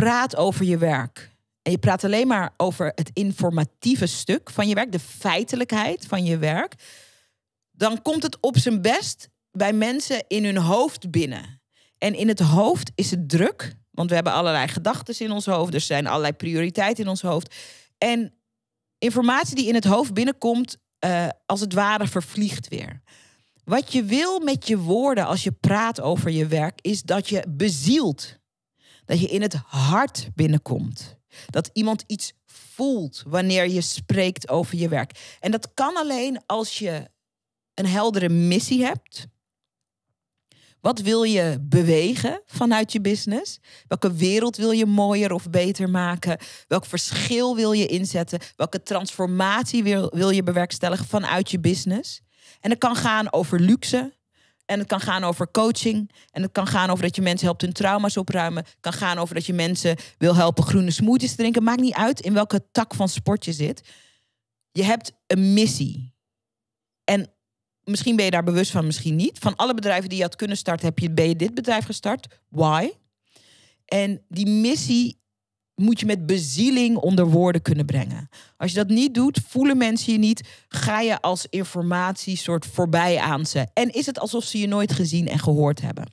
praat over je werk. En je praat alleen maar over het informatieve stuk van je werk, de feitelijkheid van je werk. Dan komt het op zijn best bij mensen in hun hoofd binnen. En in het hoofd is het druk, want we hebben allerlei gedachten in ons hoofd, er zijn allerlei prioriteiten in ons hoofd. En informatie die in het hoofd binnenkomt, uh, als het ware vervliegt weer. Wat je wil met je woorden als je praat over je werk, is dat je bezielt dat je in het hart binnenkomt. Dat iemand iets voelt wanneer je spreekt over je werk. En dat kan alleen als je een heldere missie hebt. Wat wil je bewegen vanuit je business? Welke wereld wil je mooier of beter maken? Welk verschil wil je inzetten? Welke transformatie wil, wil je bewerkstelligen vanuit je business? En dat kan gaan over luxe, en het kan gaan over coaching. En het kan gaan over dat je mensen helpt hun trauma's opruimen. Het kan gaan over dat je mensen wil helpen groene smoothies te drinken. Maakt niet uit in welke tak van sport je zit. Je hebt een missie. En misschien ben je daar bewust van, misschien niet. Van alle bedrijven die je had kunnen starten, heb je, ben je dit bedrijf gestart. Why? En die missie moet je met bezieling onder woorden kunnen brengen. Als je dat niet doet, voelen mensen je niet, ga je als informatie soort voorbij aan ze. En is het alsof ze je nooit gezien en gehoord hebben.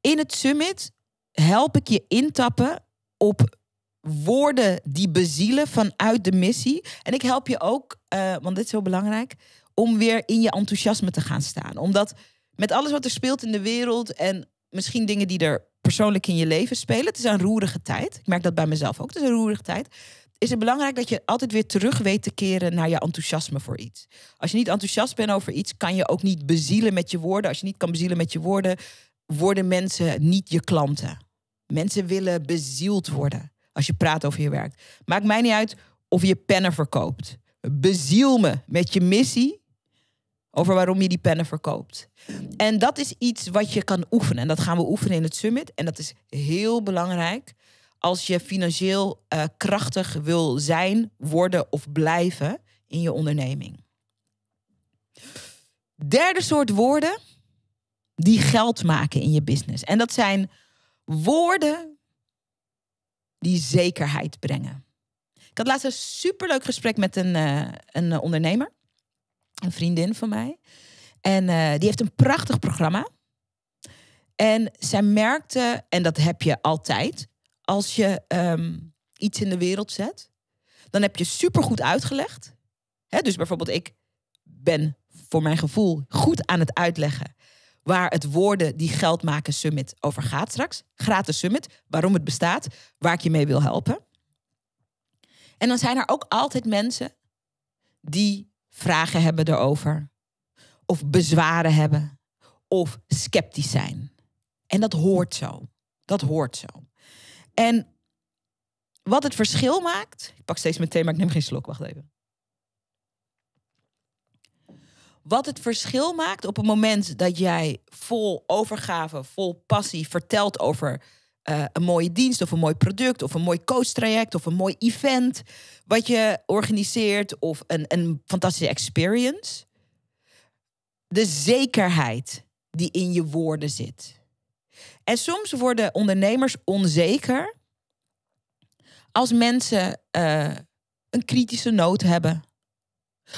In het summit help ik je intappen op woorden die bezielen vanuit de missie. En ik help je ook, eh, want dit is heel belangrijk, om weer in je enthousiasme te gaan staan. Omdat met alles wat er speelt in de wereld en misschien dingen die er persoonlijk in je leven spelen. Het is een roerige tijd. Ik merk dat bij mezelf ook. Het is een roerige tijd. Is het belangrijk dat je altijd weer terug weet te keren naar je enthousiasme voor iets? Als je niet enthousiast bent over iets, kan je ook niet bezielen met je woorden. Als je niet kan bezielen met je woorden, worden mensen niet je klanten. Mensen willen bezield worden als je praat over je werk. Maakt mij niet uit of je pennen verkoopt. Beziel me met je missie over waarom je die pennen verkoopt. En dat is iets wat je kan oefenen. En dat gaan we oefenen in het summit. En dat is heel belangrijk als je financieel eh, krachtig wil zijn, worden of blijven in je onderneming. Derde soort woorden die geld maken in je business. En dat zijn woorden die zekerheid brengen. Ik had laatst een superleuk gesprek met een, eh, een ondernemer. Een vriendin van mij. En eh, die heeft een prachtig programma. En zij merkte, en dat heb je altijd, als je ehm, iets in de wereld zet, dan heb je supergoed uitgelegd. Hè, dus bijvoorbeeld, ik ben voor mijn gevoel goed aan het uitleggen waar het woorden die geld maken summit over gaat straks. Gratis summit, waarom het bestaat, waar ik je mee wil helpen. En dan zijn er ook altijd mensen die vragen hebben erover, of bezwaren hebben, of sceptisch zijn. En dat hoort zo. Dat hoort zo. En wat het verschil maakt. Ik pak steeds mijn maar ik neem geen slok. Wacht even. Wat het verschil maakt op het moment dat jij vol overgave, vol passie vertelt over eh, een mooie dienst of een mooi product of een mooi coachtraject of een mooi event wat je organiseert of een, een fantastische experience. De zekerheid die in je woorden zit. En soms worden ondernemers onzeker als mensen eh, een kritische noot hebben.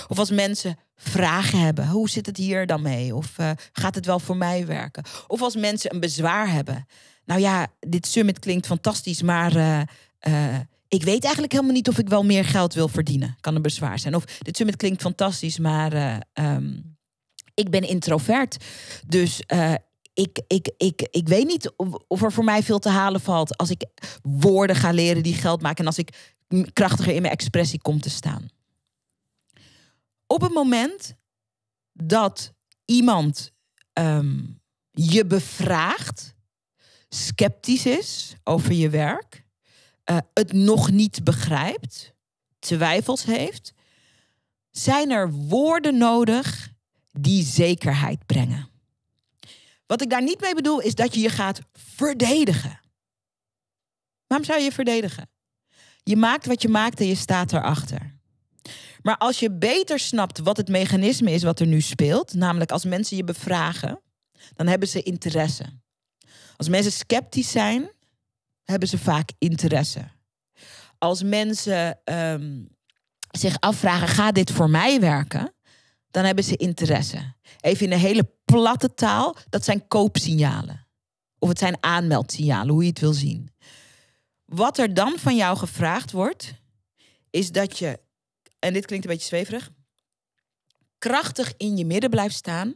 Of als mensen vragen hebben. Hoe zit het hier dan mee? Of eh, gaat het wel voor mij werken? Of als mensen een bezwaar hebben nou ja, dit summit klinkt fantastisch, maar eh, eh, ik weet eigenlijk helemaal niet of ik wel meer geld wil verdienen. Kan een bezwaar zijn. Of dit summit klinkt fantastisch, maar eh, ehm, ik ben introvert. Dus ik, ik, ik, ik weet niet of er voor mij veel te halen valt als ik woorden ga leren die geld maken en als ik krachtiger in mijn expressie kom te staan. Op het moment dat iemand ehm, je bevraagt sceptisch is over je werk, eh, het nog niet begrijpt, twijfels heeft, zijn er woorden nodig die zekerheid brengen. Wat ik daar niet mee bedoel is dat je je gaat verdedigen. Waarom zou je je verdedigen? Je maakt wat je maakt en je staat erachter. Maar als je beter snapt wat het mechanisme is wat er nu speelt, namelijk als mensen je bevragen, dan hebben ze interesse. Als mensen sceptisch zijn, hebben ze vaak interesse. Als mensen ehm, zich afvragen, gaat dit voor mij werken? Dan hebben ze interesse. Even in een hele platte taal, dat zijn koopsignalen. Of het zijn aanmeldsignalen, hoe je het wil zien. Wat er dan van jou gevraagd wordt, is dat je, en dit klinkt een beetje zweverig, krachtig in je midden blijft staan.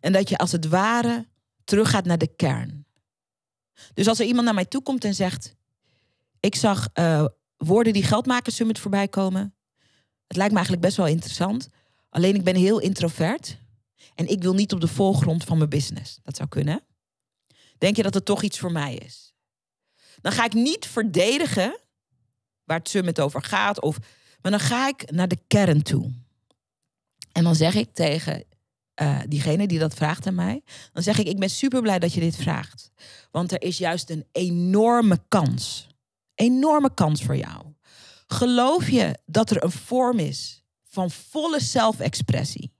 En dat je als het ware teruggaat naar de kern. Dus als er iemand naar mij toe komt en zegt: Ik zag eh, woorden die Geldmakers Summit voorbij komen. Het lijkt me eigenlijk best wel interessant. Alleen ik ben heel introvert. En ik wil niet op de voorgrond van mijn business. Dat zou kunnen. Denk je dat het toch iets voor mij is? Dan ga ik niet verdedigen waar het summit over gaat. Of, maar dan ga ik naar de kern toe. En dan zeg ik tegen uh, diegene die dat vraagt aan mij, dan zeg ik: Ik ben super blij dat je dit vraagt. Want er is juist een enorme kans. Enorme kans voor jou. Geloof je dat er een vorm is van volle zelfexpressie,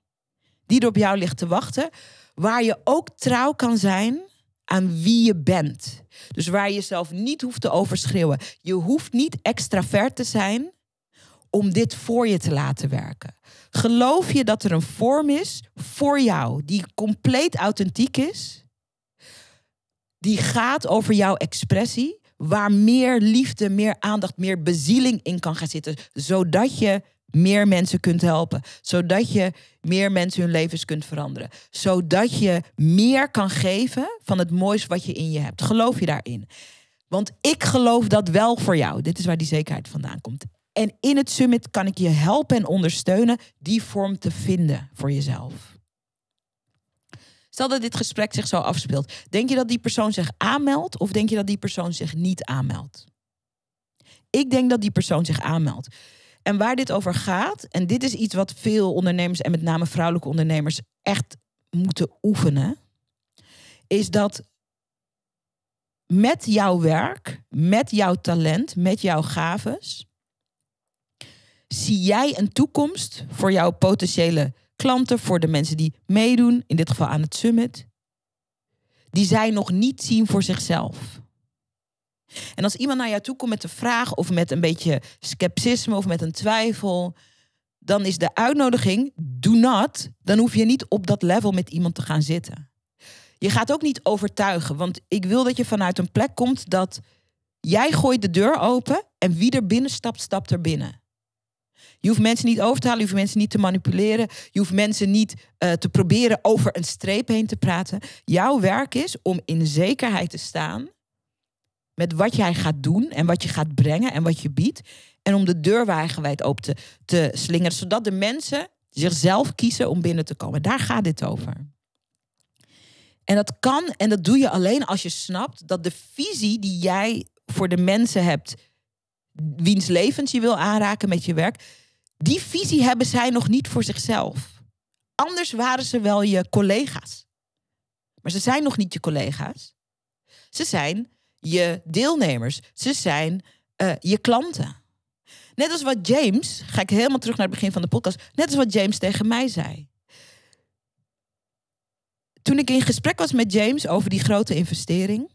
die er op jou ligt te wachten, waar je ook trouw kan zijn aan wie je bent? Dus waar je jezelf niet hoeft te overschreeuwen. Je hoeft niet extravert te zijn om dit voor je te laten werken. Geloof je dat er een vorm is voor jou die compleet authentiek is? Die gaat over jouw expressie, waar meer liefde, meer aandacht, meer bezieling in kan gaan zitten, zodat je meer mensen kunt helpen, zodat je meer mensen hun levens kunt veranderen, zodat je meer kan geven van het moois wat je in je hebt. Geloof je daarin? Want ik geloof dat wel voor jou. Dit is waar die zekerheid vandaan komt. En in het summit kan ik je helpen en ondersteunen die vorm te vinden voor jezelf. Stel dat dit gesprek zich zo afspeelt. Denk je dat die persoon zich aanmeldt of denk je dat die persoon zich niet aanmeldt? Ik denk dat die persoon zich aanmeldt. En waar dit over gaat, en dit is iets wat veel ondernemers en met name vrouwelijke ondernemers echt moeten oefenen, is dat met jouw werk, met jouw talent, met jouw gaves, zie jij een toekomst voor jouw potentiële klanten, voor de mensen die meedoen, in dit geval aan het summit, die zij nog niet zien voor zichzelf? En als iemand naar jou toe komt met een vraag of met een beetje sceptisme of met een twijfel, dan is de uitnodiging do not. Dan hoef je niet op dat level met iemand te gaan zitten. Je gaat ook niet overtuigen, want ik wil dat je vanuit een plek komt dat jij gooit de deur open en wie er binnen stapt, stapt er binnen. Je hoeft mensen niet over te halen, je hoeft mensen niet te manipuleren, je hoeft mensen niet eh, te proberen over een streep heen te praten. Jouw werk is om in zekerheid te staan met wat jij gaat doen en wat je gaat brengen en wat je biedt. En om de deur wagenwijd open te, te slingeren, zodat de mensen zichzelf kiezen om binnen te komen. Daar gaat dit over. En dat kan en dat doe je alleen als je snapt dat de visie die jij voor de mensen hebt wiens levens je wil aanraken met je werk. Die visie hebben zij nog niet voor zichzelf. Anders waren ze wel je collega's. Maar ze zijn nog niet je collega's. Ze zijn je deelnemers. Ze zijn eh, je klanten. Net als wat James, ga ik helemaal terug naar het begin van de podcast, net als wat James tegen mij zei. Toen ik in gesprek was met James over die grote investering,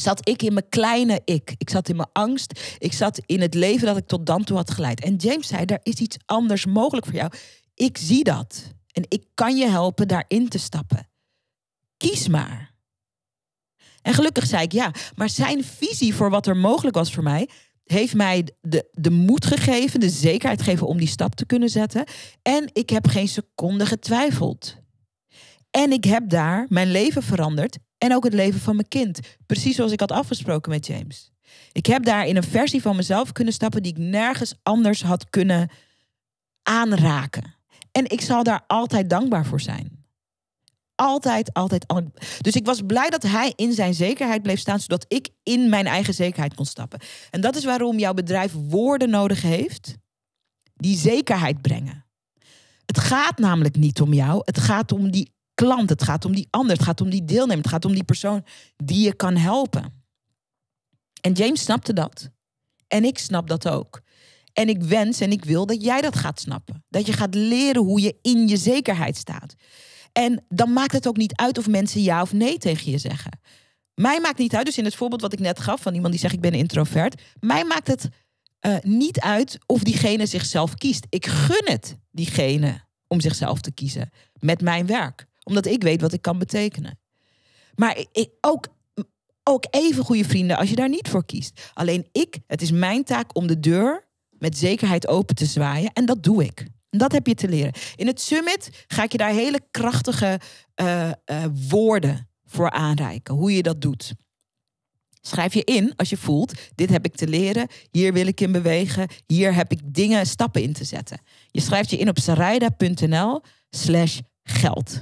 zat ik in mijn kleine ik. Ik zat in mijn angst. Ik zat in het leven dat ik tot dan toe had geleid. En James zei, er is iets anders mogelijk voor jou. Ik zie dat. En ik kan je helpen daarin te stappen. Kies maar. En gelukkig zei ik ja. Maar zijn visie voor wat er mogelijk was voor mij, heeft mij de, de moed gegeven, de zekerheid gegeven om die stap te kunnen zetten. En ik heb geen seconde getwijfeld. En ik heb daar mijn leven veranderd en ook het leven van mijn kind. Precies zoals ik had afgesproken met James. Ik heb daar in een versie van mezelf kunnen stappen die ik nergens anders had kunnen aanraken. En ik zal daar altijd dankbaar voor zijn. Altijd, altijd. Dus ik was blij dat hij in zijn zekerheid bleef staan, zodat ik in mijn eigen zekerheid kon stappen. En dat is waarom jouw bedrijf woorden nodig heeft die zekerheid brengen. Het gaat namelijk niet om jou, het gaat om die klant, het gaat om die ander, het gaat om die deelnemer, het gaat om die persoon die je kan helpen. En James snapte dat. En ik snap dat ook. En ik wens en ik wil dat jij dat gaat snappen. Dat je gaat leren hoe je in je zekerheid staat. En dan maakt het ook niet uit of mensen ja of nee tegen je zeggen. Mij maakt niet uit, dus in het voorbeeld wat ik net gaf van iemand die zegt ik ben introvert, mij maakt het eh, niet uit of diegene zichzelf kiest. Ik gun het diegene om zichzelf te kiezen met mijn werk omdat ik weet wat ik kan betekenen. Maar ik, ook, ook even goede vrienden als je daar niet voor kiest. Alleen ik, het is mijn taak om de deur met zekerheid open te zwaaien. En dat doe ik. Dat heb je te leren. In het summit ga ik je daar hele krachtige eh, eh, woorden voor aanreiken. Hoe je dat doet. Schrijf je in als je voelt, dit heb ik te leren, hier wil ik in bewegen, hier heb ik dingen, stappen in te zetten. Je schrijft je in op sarayda.nl slash geld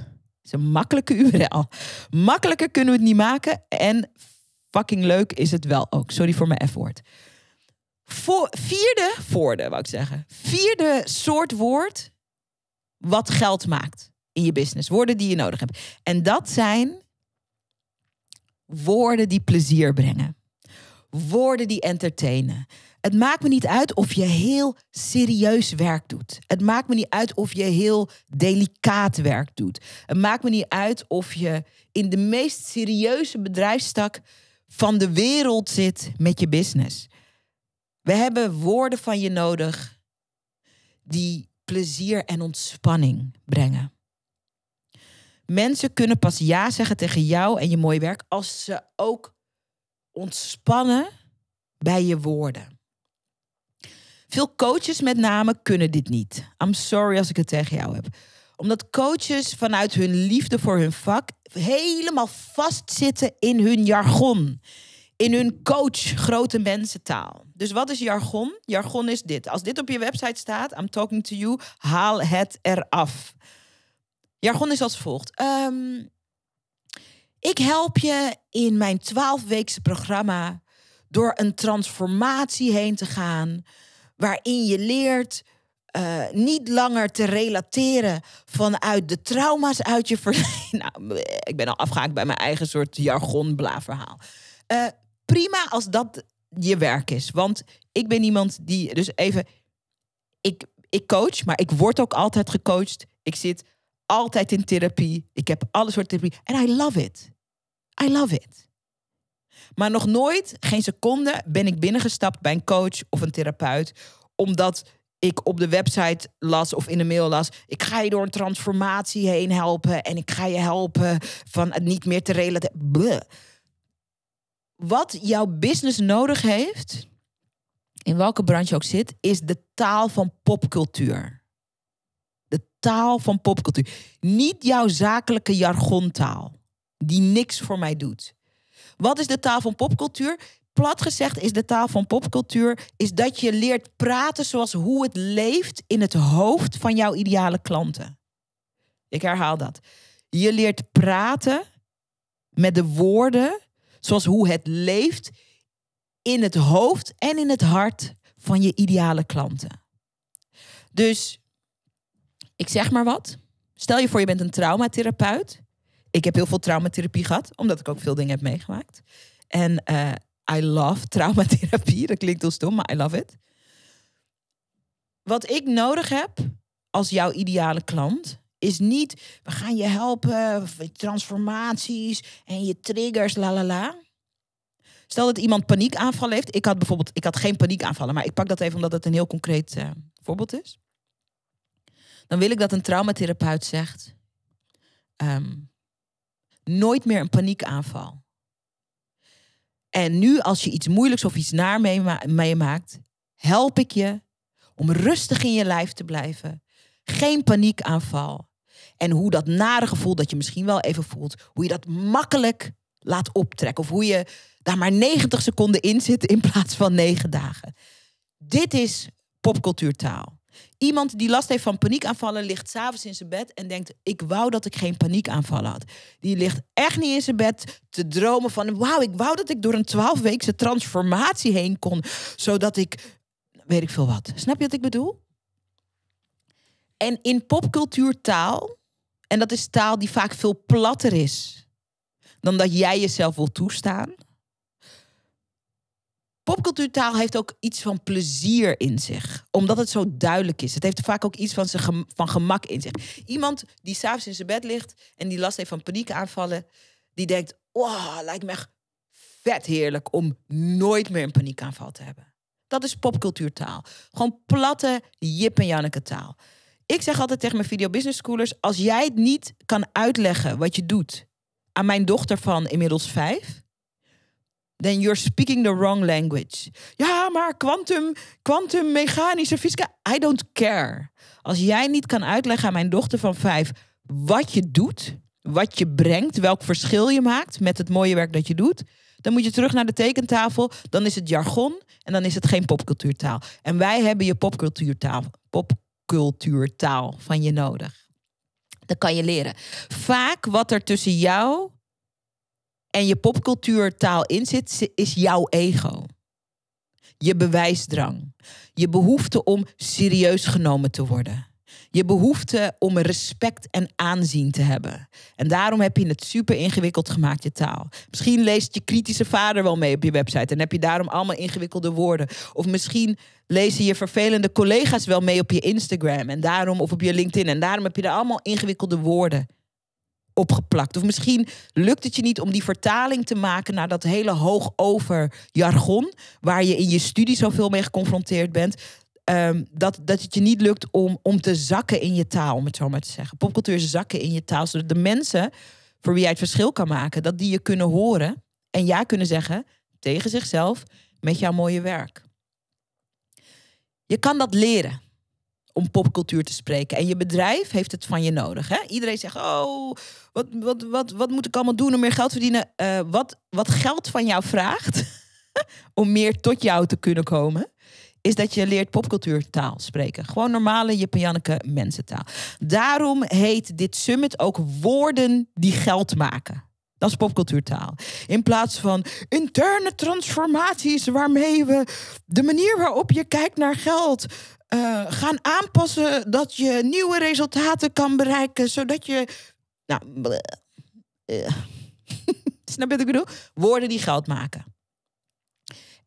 is een makkelijke URL. Makkelijker kunnen we het niet maken. En fucking leuk is het wel ook. Sorry voor mijn F-woord. vierde, voorde wou ik zeggen. Vierde soort woord wat geld maakt in je business. Woorden die je nodig hebt. En dat zijn woorden die plezier brengen. Woorden die entertainen. Het maakt me niet uit of je heel serieus werk doet. Het maakt me niet uit of je heel delicaat werk doet. Het maakt me niet uit of je in de meest serieuze bedrijfstak van de wereld zit met je business. We hebben woorden van je nodig die plezier en ontspanning brengen. Mensen kunnen pas ja zeggen tegen jou en je mooi werk als ze ook ontspannen bij je woorden. Veel coaches met name kunnen dit niet. I'm sorry als ik het tegen jou heb. Omdat coaches vanuit hun liefde voor hun vak helemaal vastzitten in hun jargon. In hun coach grote mensentaal. Dus wat is jargon? Jargon is dit. Als dit op je website staat, I'm talking to you, haal het eraf. Jargon is als volgt. Ehm, ik help je in mijn twaalfweekse programma door een transformatie heen te gaan waarin je leert eh, niet langer te relateren vanuit de trauma's uit je verleden. Nou, ik ben al afgehaakt bij mijn eigen soort jargon bla verhaal. Eh, prima als dat je werk is. Want ik ben iemand die, dus even, ik, ik coach, maar ik word ook altijd gecoacht. Ik zit altijd in therapie. Ik heb alle soorten therapie. En I love it. I love it. Maar nog nooit, geen seconde, ben ik binnengestapt bij een coach of een therapeut. Omdat ik op de website las of in de mail las. Ik ga je door een transformatie heen helpen. En ik ga je helpen van het niet meer te relateren. Wat jouw business nodig heeft, in welke branche ook zit, is de taal van popcultuur. De taal van popcultuur. Niet jouw zakelijke jargontaal, die niks voor mij doet. Wat is de taal van popcultuur? Plat gezegd is de taal van popcultuur is dat je leert praten zoals hoe het leeft in het hoofd van jouw ideale klanten. Ik herhaal dat. Je leert praten met de woorden zoals hoe het leeft in het hoofd en in het hart van je ideale klanten. Dus ik zeg maar wat. Stel je voor je bent een traumatherapeut ik heb heel veel traumatherapie gehad, omdat ik ook veel dingen heb meegemaakt. En eh, I love traumatherapie. Dat klinkt heel stom, maar I love it. Wat ik nodig heb als jouw ideale klant is niet we gaan je helpen, transformaties en je triggers, la la la. Stel dat iemand paniekaanval heeft. Ik had bijvoorbeeld, ik had geen paniekaanvallen, maar ik pak dat even omdat het een heel concreet eh, voorbeeld is. Dan wil ik dat een traumatherapeut zegt: ehm, nooit meer een paniekaanval. En nu, als je iets moeilijks of iets naar meemaakt, help ik je om rustig in je lijf te blijven. Geen paniekaanval. En hoe dat nare gevoel dat je misschien wel even voelt, hoe je dat makkelijk laat optrekken. Of hoe je daar maar 90 seconden in zit in plaats van 9 dagen. Dit is popcultuurtaal. Iemand die last heeft van paniekaanvallen ligt s'avonds in zijn bed en denkt: Ik wou dat ik geen paniekaanvallen had. Die ligt echt niet in zijn bed te dromen van: Wauw, ik wou dat ik door een twaalfweekse transformatie heen kon, zodat ik weet ik veel wat. Snap je wat ik bedoel? En in popcultuurtaal, en dat is taal die vaak veel platter is dan dat jij jezelf wil toestaan Popcultuurtaal heeft ook iets van plezier in zich. Omdat het zo duidelijk is. Het heeft vaak ook iets van, zijn van gemak in zich. Iemand die s'avonds in zijn bed ligt en die last heeft van paniekaanvallen, die denkt: Wah, lijkt me echt vet heerlijk om nooit meer een paniekaanval te hebben. Dat is popcultuurtaal. Gewoon platte Jip en Janneke taal. Ik zeg altijd tegen mijn video business schoolers: als jij het niet kan uitleggen wat je doet aan mijn dochter van inmiddels vijf, then you're speaking the wrong language. Ja, maar kwantum, kwantum, mechanische fysica, I don't care. Als jij niet kan uitleggen aan mijn dochter van vijf wat je doet, wat je brengt, welk verschil je maakt met het mooie werk dat je doet, dan moet je terug naar de tekentafel. Dan is het jargon en dan is het geen popcultuurtaal. En wij hebben je popcultuurtaal, popcultuurtaal van je nodig. Dat kan je leren. Vaak wat er tussen jou en je popcultuurtaal in zit, is jouw ego. Je bewijsdrang. Je behoefte om serieus genomen te worden. Je behoefte om respect en aanzien te hebben. En daarom heb je het super ingewikkeld gemaakt, je taal. Misschien leest je kritische vader wel mee op je website en heb je daarom allemaal ingewikkelde woorden. Of misschien lezen je vervelende collega's wel mee op je Instagram en daarom of op je LinkedIn en daarom heb je er allemaal ingewikkelde woorden opgeplakt. Of misschien lukt het je niet om die vertaling te maken naar dat hele hoog over jargon, waar je in je studie zoveel mee geconfronteerd bent. Ehm, dat, dat het je niet lukt om, om te zakken in je taal, om het zo maar te zeggen. Popcultuur is zakken in je taal, zodat de mensen voor wie jij het verschil kan maken, dat die je kunnen horen en ja kunnen zeggen tegen zichzelf met jouw mooie werk. Je kan dat leren om popcultuur te spreken. En je bedrijf heeft het van je nodig. Hè? Iedereen zegt, oh, wat, wat, wat, wat moet ik allemaal doen om meer geld te verdienen? Eh, wat, wat geld van jou vraagt om meer tot jou te kunnen komen... is dat je leert popcultuurtaal spreken. Gewoon normale janneke mensentaal. Daarom heet dit summit ook woorden die geld maken. Dat is popcultuurtaal. In plaats van interne transformaties waarmee we de manier waarop je kijkt naar geld eh, gaan aanpassen, dat je nieuwe resultaten kan bereiken, zodat je. Nou, uh. snap je wat ik bedoel? Woorden die geld maken.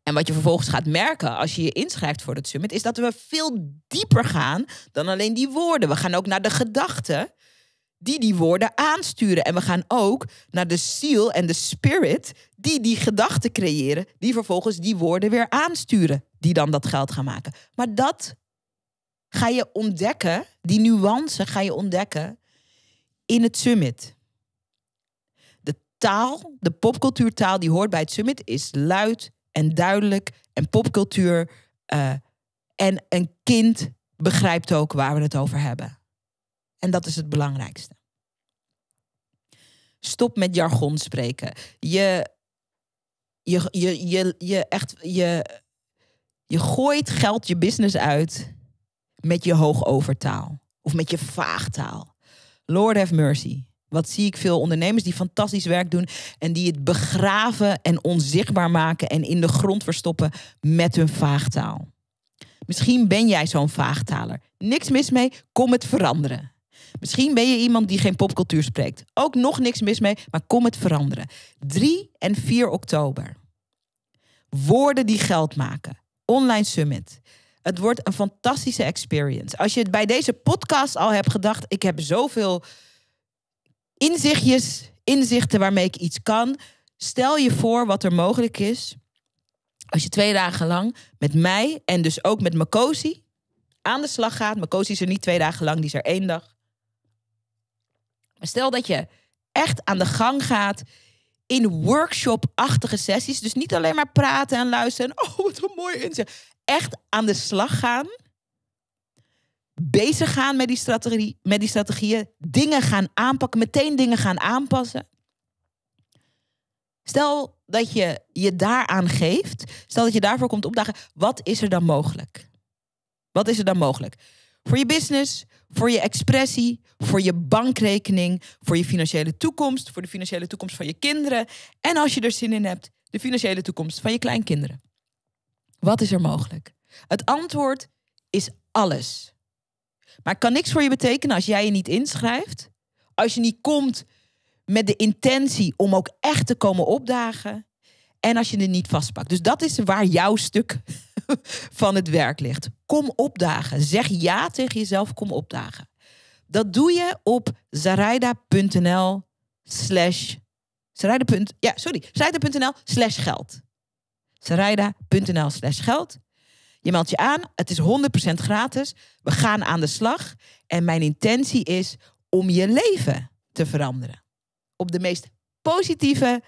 En wat je vervolgens gaat merken als je je inschrijft voor het summit, is dat we veel dieper gaan dan alleen die woorden. We gaan ook naar de gedachten die die woorden aansturen. En we gaan ook naar de ziel en de spirit die die gedachten creëren, die vervolgens die woorden weer aansturen, die dan dat geld gaan maken. Maar dat ga je ontdekken, die nuance ga je ontdekken in het summit. De taal, de popcultuurtaal die hoort bij het summit is luid en duidelijk en popcultuur. Eh, en een kind begrijpt ook waar we het over hebben. En dat is het belangrijkste. Stop met jargon spreken. Je, je, je, je, je, echt, je, je gooit geld je business uit met je hoogovertaal. Of met je vaagtaal. Lord have mercy. Wat zie ik veel ondernemers die fantastisch werk doen en die het begraven en onzichtbaar maken en in de grond verstoppen met hun vaagtaal. Misschien ben jij zo'n vaagtaler. Niks mis mee, kom het veranderen. Misschien ben je iemand die geen popcultuur spreekt. Ook nog niks mis mee, maar kom het veranderen. 3 en 4 oktober. Woorden die geld maken. Online Summit. Het wordt een fantastische experience. Als je het bij deze podcast al hebt gedacht, ik heb zoveel inzichtjes, inzichten waarmee ik iets kan. Stel je voor wat er mogelijk is als je twee dagen lang met mij en dus ook met Makosi aan de slag gaat. Makosi is er niet twee dagen lang, die is er één dag stel dat je echt aan de gang gaat in workshop-achtige sessies. Dus niet alleen maar praten en luisteren. oh, wat een mooi inzicht. Echt aan de slag gaan. Bezig gaan met die, strategie, met die strategieën. Dingen gaan aanpakken. Meteen dingen gaan aanpassen. Stel dat je je daaraan geeft. Stel dat je daarvoor komt opdagen. Wat is er dan mogelijk? Wat is er dan mogelijk? Voor je business, voor je expressie, voor je bankrekening, voor je financiële toekomst, voor de financiële toekomst van je kinderen en als je er zin in hebt, de financiële toekomst van je kleinkinderen. Wat is er mogelijk? Het antwoord is alles. Maar het kan niks voor je betekenen als jij je niet inschrijft, als je niet komt met de intentie om ook echt te komen opdagen en als je het niet vastpakt. Dus dat is waar jouw stuk van het werk ligt. Kom opdagen. Zeg ja tegen jezelf. Kom opdagen. Dat doe je op zaraida.nl slash... Ja, sorry. Zaraida.nl slash geld. Zaraida.nl slash geld. Je meldt je aan. Het is 100% gratis. We gaan aan de slag. En mijn intentie is om je leven te veranderen. Op de meest positieve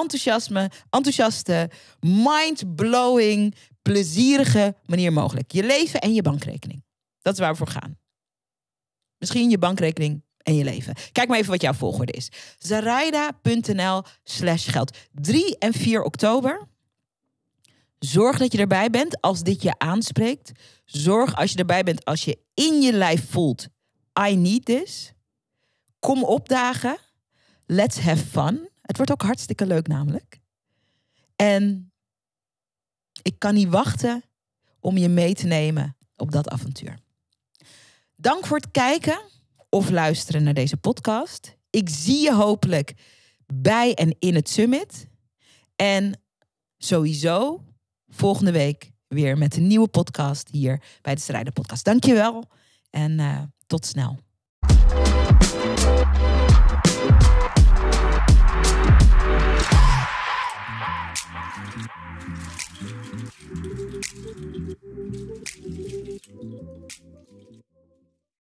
enthousiasme, enthousiaste, mind-blowing, plezierige manier mogelijk. Je leven en je bankrekening. Dat is waar we voor gaan. Misschien je bankrekening en je leven. Kijk maar even wat jouw volgorde is. Zaraida.nl slash geld. 3 en 4 oktober. Zorg dat je erbij bent als dit je aanspreekt. Zorg als je erbij bent als je in je lijf voelt... I need this. Kom opdagen. Let's have fun. Het wordt ook hartstikke leuk namelijk. En ik kan niet wachten om je mee te nemen op dat avontuur. Dank voor het kijken of luisteren naar deze podcast. Ik zie je hopelijk bij en in het summit. En sowieso volgende week weer met een nieuwe podcast hier bij de Strijden Podcast. Dankjewel en eh, tot snel.